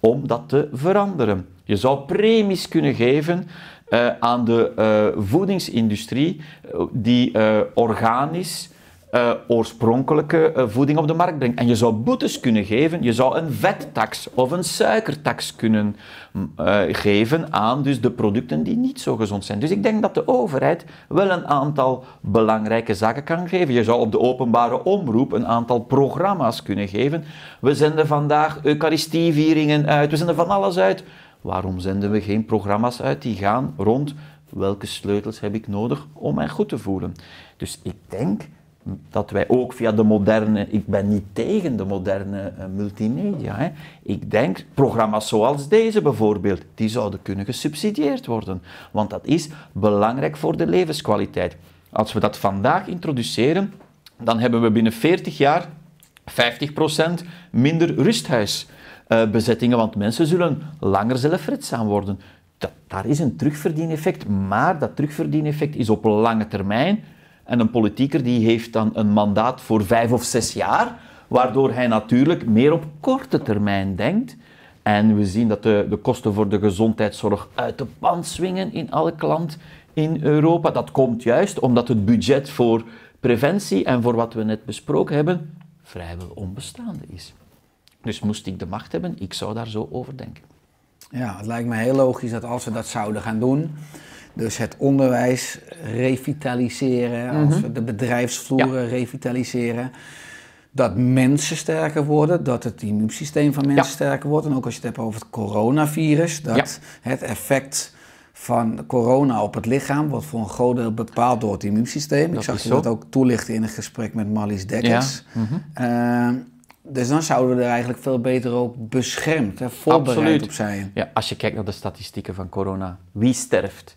om dat te veranderen. Je zou premies kunnen geven eh, aan de eh, voedingsindustrie eh, die organisch eh, oorspronkelijke eh, voeding op de markt brengt. En je zou boetes kunnen geven, je zou een vettax of een suikertax kunnen mm, eh, geven aan dus de producten die niet zo gezond zijn. Dus ik denk dat de overheid wel een aantal belangrijke zaken kan geven. Je zou op de openbare omroep een aantal programma's kunnen geven. We zenden vandaag Eucharistievieringen uit, we zenden van alles uit. Waarom zenden we geen programma's uit die gaan rond welke sleutels heb ik nodig om mij goed te voelen? Dus ik denk dat wij ook via de moderne, ik ben niet tegen de moderne eh, multimedia. Hè. Ik denk, programma's zoals deze bijvoorbeeld, die zouden kunnen gesubsidieerd worden. Want dat is belangrijk voor de levenskwaliteit. Als we dat vandaag introduceren, dan hebben we binnen 40 jaar 50% minder rusthuisbezettingen, uh, want mensen zullen langer zelfredzaam worden. Dat, daar is een terugverdieneffect, maar dat terugverdieneffect is op lange termijn en een politieker die heeft dan een mandaat voor vijf of zes jaar, waardoor hij natuurlijk meer op korte termijn denkt. En we zien dat de, de kosten voor de gezondheidszorg uit de pan swingen in elk land in Europa. Dat komt juist omdat het budget voor preventie en voor wat we net besproken hebben vrijwel onbestaande is. Dus moest ik de macht hebben, ik zou daar zo over denken. Ja, het lijkt me heel logisch dat als we dat zouden gaan doen, dus het onderwijs revitaliseren, als mhm. de bedrijfsvloeren revitaliseren. Dat mensen sterker worden, dat het immuunsysteem van mensen sterker wordt. En ook als je het hebt over het coronavirus, dat het effect van corona op het lichaam wordt voor een groot deel bepaald door het immuunsysteem. Ik zag je dat ook toelichten in een gesprek met Marlies Dekkers. Mhm. Ehm, dus dan zouden we er eigenlijk veel beter op beschermd hè, voorbereid op zijn. Ja, als je kijkt naar de statistieken van corona, wie sterft?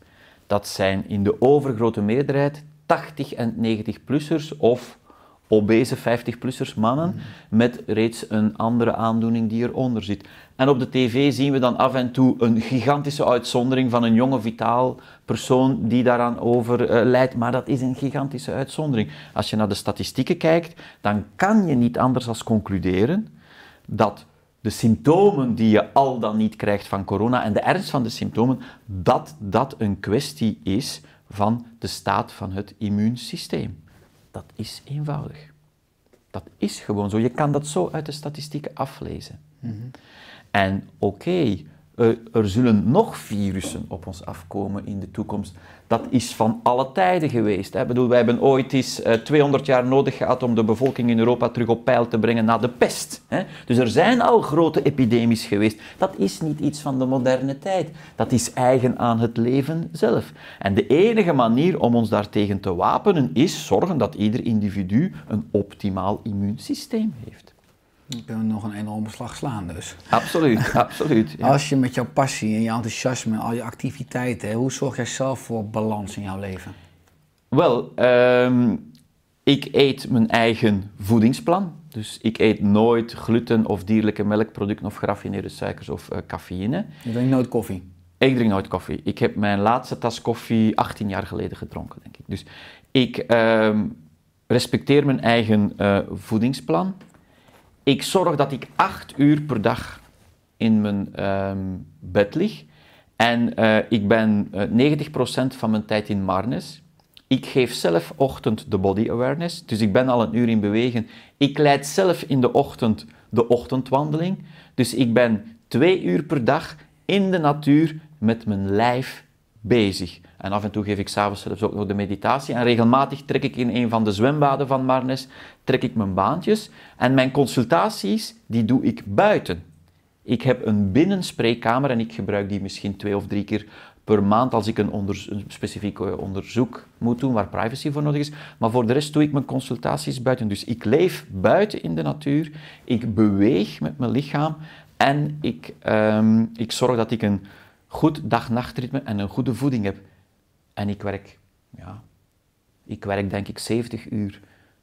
Dat zijn in de overgrote meerderheid 80 en 90-plussers of obese 50-plussers mannen mhm. met reeds een andere aandoening die eronder zit. En op de tv zien we dan af en toe een gigantische uitzondering van een jonge vitaal persoon die daaraan overlijdt. Eh, maar dat is een gigantische uitzondering. Als je naar de statistieken kijkt, dan kan je niet anders als concluderen dat de symptomen die je al dan niet krijgt van corona en de ernst van de symptomen, dat dat een kwestie is van de staat van het immuunsysteem. Dat is eenvoudig. Dat is gewoon zo. Je kan dat zo uit de statistieken aflezen. Mhm. En oké, eh, er zullen nog virussen op ons afkomen in de toekomst. Dat is van alle tijden geweest. Hè. Ik bedoel, wij hebben ooit eens 200 eh, jaar nodig gehad om de bevolking in Europa terug op peil te brengen na de pest. Hè. Dus er zijn al grote epidemies geweest. Dat is niet iets van de moderne tijd. Dat is eigen aan het leven zelf. En de enige manier om ons daartegen te wapenen is zorgen dat ieder individu een optimaal immuunsysteem heeft kunnen nog een enorme slag slaan dus. Absoluut, absoluut. Als je met jouw passie en je enthousiasme en al je activiteiten, hoe zorg jij zelf voor balans in jouw leven? Wel, ehm, ik eet mijn eigen voedingsplan. Dus ik eet nooit gluten of dierlijke melkproducten of geraffineerde suikers of eh, cafeïne. Je drinkt nooit koffie? Ik drink nooit koffie. Ik heb mijn laatste tas koffie 18 jaar geleden gedronken, denk ik. Dus ik ehm, respecteer mijn eigen eh, voedingsplan ik zorg dat ik acht uur per dag in mijn ehm, bed lig. En eh, ik ben 90% eh, van mijn tijd in Marnes. Ik geef zelf ochtend de body awareness. Dus ik ben al een uur in bewegen. Ik leid zelf in de ochtend de ochtendwandeling. Dus ik ben twee uur per dag in de natuur met mijn lijf bezig. En af en toe geef ik s'avonds zelfs ook nog de meditatie. En regelmatig trek ik in een van de zwembaden van Marnes, trek ik mijn baantjes. En mijn consultaties, die doe ik buiten. Ik heb een binnenspreekkamer en ik gebruik die misschien twee of drie keer per maand als ik een, specifiek eh, onderzoek moet doen waar privacy voor nodig is. Maar voor de rest doe ik mijn consultaties buiten. Dus ik leef buiten in de natuur, ik beweeg met mijn lichaam en ik, ehm, ik zorg dat ik een goed dag-nachtritme en een goede voeding heb. En ik werk, ja, ik werk denk ik 70 uur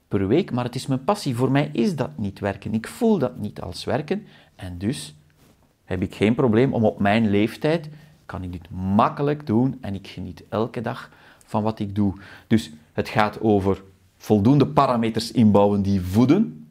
per week, maar het is mijn passie. Voor mij is dat niet werken. Ik voel dat niet als werken. En dus heb ik geen probleem om op mijn leeftijd, kan ik dit makkelijk doen en ik geniet elke dag van wat ik doe. Dus het gaat over voldoende parameters inbouwen die voeden.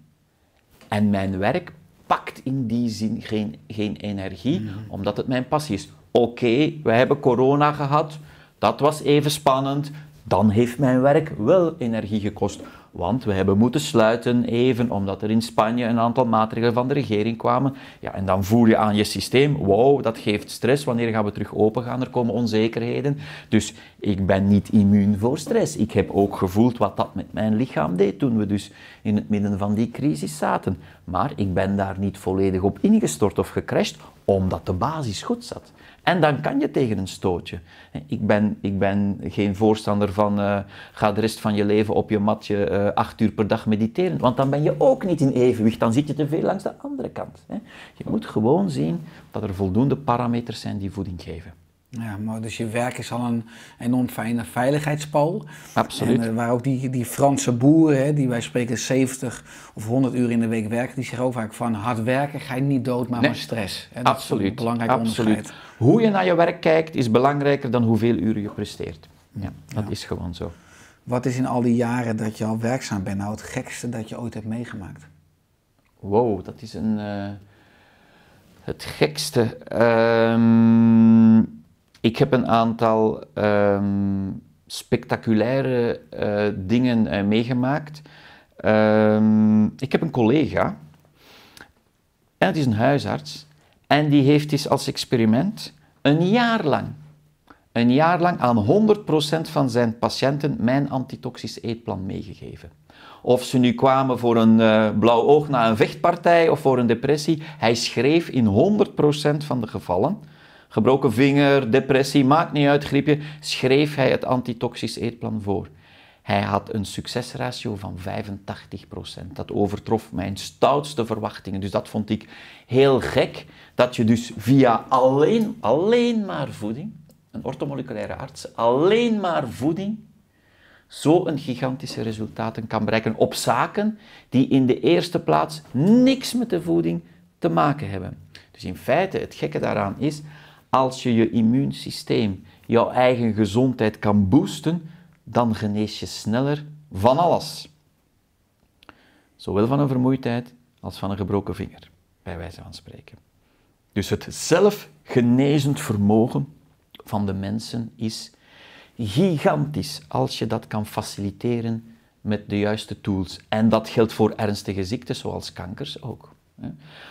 En mijn werk pakt in die zin geen, geen energie, mhm. omdat het mijn passie is. Oké, we hebben corona gehad. Dat was even spannend. Dan heeft mijn werk wel energie gekost. Want we hebben moeten sluiten even omdat er in Spanje een aantal maatregelen van de regering kwamen. Ja, en dan voel je aan je systeem, wow, dat geeft stress. Wanneer gaan we terug open gaan? Er komen onzekerheden. Dus ik ben niet immuun voor stress. Ik heb ook gevoeld wat dat met mijn lichaam deed toen we dus in het midden van die crisis zaten. Maar ik ben daar niet volledig op ingestort of gecrashed, omdat de basis goed zat. En dan kan je tegen een stootje. Ik ben, ik ben geen voorstander van eh, ga de rest van je leven op je matje eh, acht uur per dag mediteren. Want dan ben je ook niet in evenwicht. Dan zit je te veel langs de andere kant. Hè. Je moet gewoon zien dat er voldoende parameters zijn die voeding geven. Ja, maar dus je werk is al een enorm fijne veiligheidsbal. Absoluut. En, eh, waar ook die, die Franse boeren, hè, die wij spreken 70 of 100 uur in de week werken, die zeggen ook vaak van hard werken ga je niet dood, maar nee. van stress. Hè, dat Absoluut. Is een belangrijk Absoluut. onderscheid hoe je naar je werk kijkt is belangrijker dan hoeveel uren je presteert. Ja, dat is gewoon zo. Wat is in al die jaren dat je al werkzaam bent nou het gekste dat je ooit hebt meegemaakt? Wow, dat is een. Eh, het gekste. Ehm, ik heb een aantal ehm, spectaculaire eh, dingen eh, meegemaakt. Ehm, ik heb een collega. En het is een huisarts. En die heeft dus als experiment een jaar lang, een jaar lang aan 100% van zijn patiënten mijn antitoxisch eetplan meegegeven. Of ze nu kwamen voor een eh, blauw oog na een vechtpartij of voor een depressie, hij schreef in 100% van de gevallen, gebroken vinger, depressie, maakt niet uit, griepje, schreef hij het antitoxisch eetplan voor. Hij had een succesratio van 85%. Dat overtrof mijn stoutste verwachtingen. Dus dat vond ik heel gek. Dat je dus via alleen, alleen maar voeding, een ortomoleculaire arts, alleen maar voeding, zo'n gigantische resultaten kan bereiken op zaken die in de eerste plaats niks met de voeding te maken hebben. Dus in feite, het gekke daaraan is, als je je immuunsysteem, jouw eigen gezondheid kan boosten, dan genees je sneller van alles. Zowel van een vermoeidheid als van een gebroken vinger, bij wijze van spreken. Dus het zelfgenezend vermogen van de mensen is gigantisch als je dat kan faciliteren met de juiste tools. En dat geldt voor ernstige ziektes zoals kankers ook.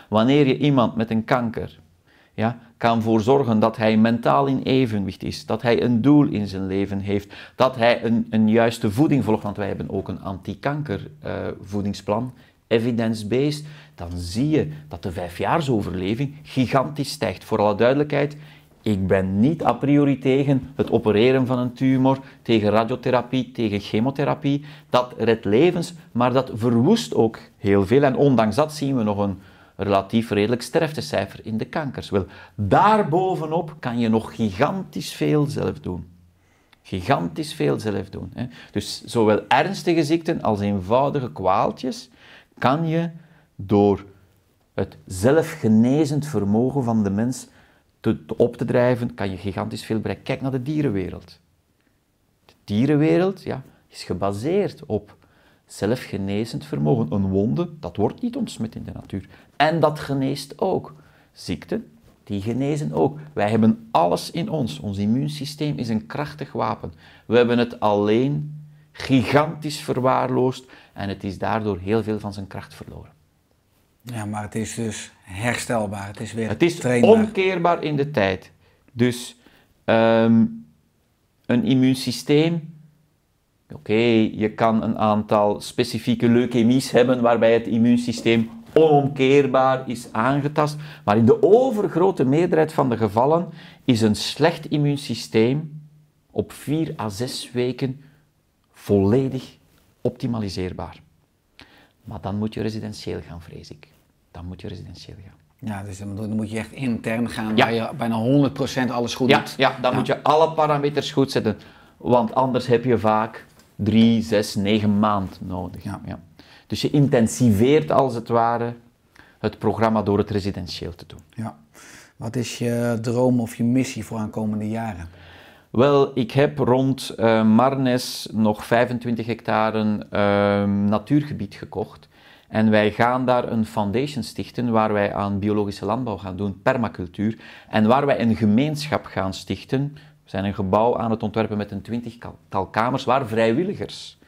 Wanneer je iemand met een kanker ja, kan voor zorgen dat hij mentaal in evenwicht is, dat hij een doel in zijn leven heeft, dat hij een, een juiste voeding volgt, want wij hebben ook een anti-kanker eh, voedingsplan, evidence-based, dan zie je dat de vijfjaarsoverleving gigantisch stijgt. Voor alle duidelijkheid, ik ben niet a priori tegen het opereren van een tumor, tegen radiotherapie, tegen chemotherapie. Dat redt levens, maar dat verwoest ook heel veel. En ondanks dat zien we nog een relatief redelijk sterftecijfer in de kankers. Wel, daarbovenop kan je nog gigantisch veel zelf doen. Gigantisch veel zelf doen. Hè. Dus zowel ernstige ziekten als eenvoudige kwaaltjes kan je door het zelfgenezend vermogen van de mens te, op te drijven, kan je gigantisch veel bereiken. Kijk naar de dierenwereld. De dierenwereld ja, is gebaseerd op zelfgenezend vermogen. Een wonde, dat wordt niet ontsmet in de natuur. En dat geneest ook. Ziekten, die genezen ook. Wij hebben alles in ons. Ons immuunsysteem is een krachtig wapen. We hebben het alleen gigantisch verwaarloosd en het is daardoor heel veel van zijn kracht verloren. Ja, maar het is dus herstelbaar. Het is weer Het is trainbaar. omkeerbaar in de tijd. Dus ehm, een immuunsysteem Oké, je kan een aantal specifieke leukemies hebben waarbij het immuunsysteem onomkeerbaar is aangetast. Maar in de overgrote meerderheid van de gevallen is een slecht immuunsysteem op 4 à 6 weken volledig optimaliseerbaar. Maar dan moet je residentieel gaan, vrees ik. Dan moet je residentieel gaan. Ja, dus dan moet je echt intern gaan ja. waar je bijna 100% alles goed ja, doet. Ja, dan moet je alle parameters goed zetten. Want anders heb je vaak drie, zes, negen maand nodig. Ja. ja. Dus je intensiveert als het ware het programma door het residentieel te doen. Ja. Wat is je droom of je missie voor aankomende jaren? Wel, ik heb rond eh, Marnes nog 25 hectare ehm, natuurgebied gekocht. En wij gaan daar een foundation stichten waar wij aan biologische landbouw gaan doen, permacultuur. En waar wij een gemeenschap gaan stichten we zijn een gebouw aan het ontwerpen met een twintigtal kamers waar vrijwilligers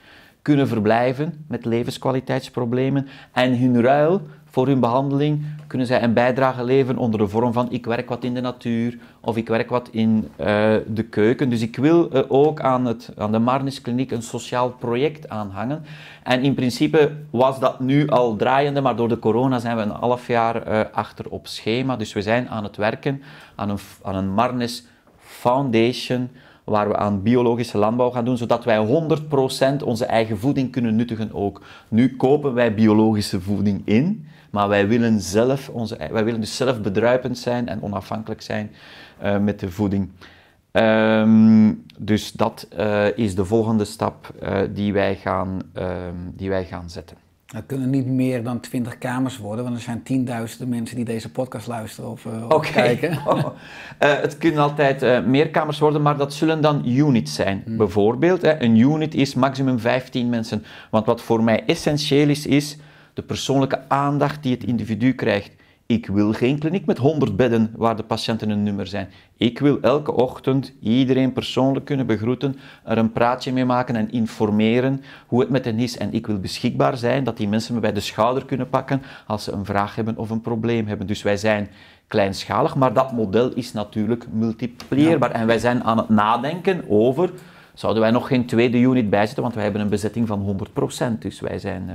kunnen verblijven met levenskwaliteitsproblemen en hun ruil voor hun behandeling kunnen zij een bijdrage leveren onder de vorm van ik werk wat in de natuur of ik werk wat in eh, de keuken. Dus ik wil eh, ook aan, het, aan de Marnis Kliniek een sociaal project aanhangen. En in principe was dat nu al draaiende, maar door de corona zijn we een half jaar eh, achter op schema. Dus we zijn aan het werken aan een, aan een Marnis Foundation, waar we aan biologische landbouw gaan doen, zodat wij 100% onze eigen voeding kunnen nuttigen ook. Nu kopen wij biologische voeding in, maar wij willen, zelf onze, wij willen dus zelf bedruipend zijn en onafhankelijk zijn eh, met de voeding. Ehm, dus dat eh, is de volgende stap eh, die, wij gaan, ehm, die wij gaan zetten. Het kunnen niet meer dan twintig kamers worden, want er zijn tienduizenden mensen die deze podcast luisteren of, eh, kijken. Oh. Eh, het kunnen altijd uh, meer kamers worden, maar dat zullen dan units zijn. Hmm. Bijvoorbeeld, hè, een unit is maximum 15 mensen. Want wat voor mij essentieel is, is de persoonlijke aandacht die het individu krijgt. Ik wil geen kliniek met 100 bedden waar de patiënten een nummer zijn. Ik wil elke ochtend iedereen persoonlijk kunnen begroeten, er een praatje mee maken en informeren hoe het met hen is. En ik wil beschikbaar zijn dat die mensen me bij de schouder kunnen pakken als ze een vraag hebben of een probleem hebben. Dus wij zijn kleinschalig, maar dat model is natuurlijk multiplieerbaar. En wij zijn aan het nadenken over zouden wij nog geen tweede unit bijzetten, want wij hebben een bezetting van 100%. Dus wij zijn, eh,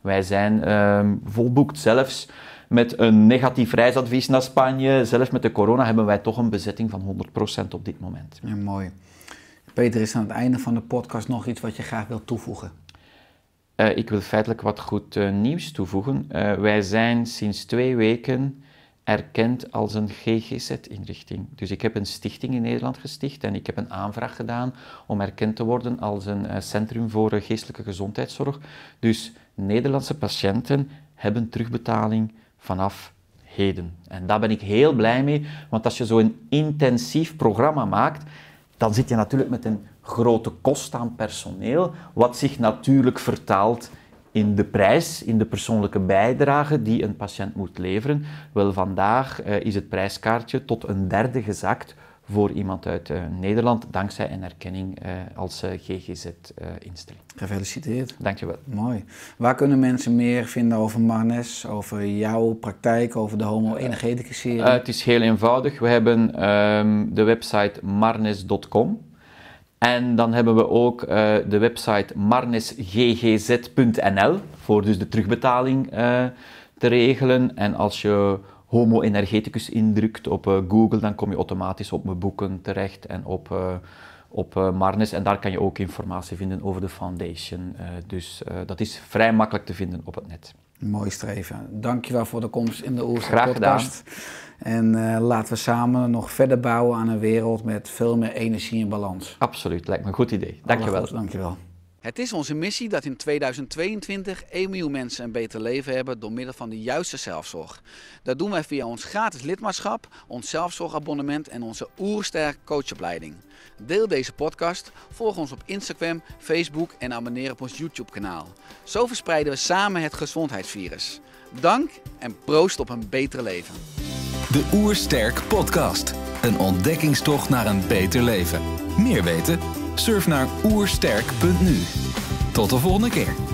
wij zijn ehm, volboekt zelfs met een negatief reisadvies naar Spanje, zelfs met de corona, hebben wij toch een bezetting van 100% op dit moment. Ja, mooi. Peter, is aan het einde van de podcast nog iets wat je graag wilt toevoegen? Eh, ik wil feitelijk wat goed eh, nieuws toevoegen. Eh, wij zijn sinds twee weken erkend als een GGZ-inrichting. Dus ik heb een stichting in Nederland gesticht en ik heb een aanvraag gedaan om erkend te worden als een centrum voor geestelijke gezondheidszorg. Dus Nederlandse patiënten hebben terugbetaling vanaf heden. En daar ben ik heel blij mee, want als je zo'n intensief programma maakt, dan zit je natuurlijk met een grote kost aan personeel, wat zich natuurlijk vertaalt in de prijs, in de persoonlijke bijdrage die een patiënt moet leveren. Wel, vandaag eh, is het prijskaartje tot een derde gezakt voor iemand uit eh, Nederland, dankzij een erkenning eh, als eh, GGZ-instelling. Gefeliciteerd. Dankjewel. Mooi. Waar kunnen mensen meer vinden over Marnes, over jouw praktijk, over de homo energeticus Het is heel eenvoudig. We hebben ehm, de website marnes.com. En dan hebben we ook de website marnesggz.nl voor dus de terugbetaling te regelen. En als je homo energeticus indrukt op eh, Google, dan kom je automatisch op mijn boeken terecht en op, eh, op eh, Marnes. En daar kan je ook informatie vinden over de foundation. dus dat is vrij makkelijk te vinden op het net. Mooi streven. Dankjewel voor de komst in de oosterse podcast. En laten we samen nog verder bouwen aan een wereld met veel meer energie en balans. Absoluut, lijkt me een goed idee. Dankjewel. dankjewel. Het is onze missie dat in 2022 1 miljoen mensen een beter leven hebben door middel van de juiste zelfzorg. Dat doen wij via ons gratis lidmaatschap, ons zelfzorgabonnement en onze oersterk coachopleiding. Deel deze podcast, volg ons op Instagram, Facebook en abonneer op ons YouTube kanaal. Zo verspreiden we samen het gezondheidsvirus. Dank en proost op een beter leven. De Oersterk podcast. Een ontdekkingstocht naar een beter leven. Meer weten? Surf naar oersterk.nu. Tot de volgende keer.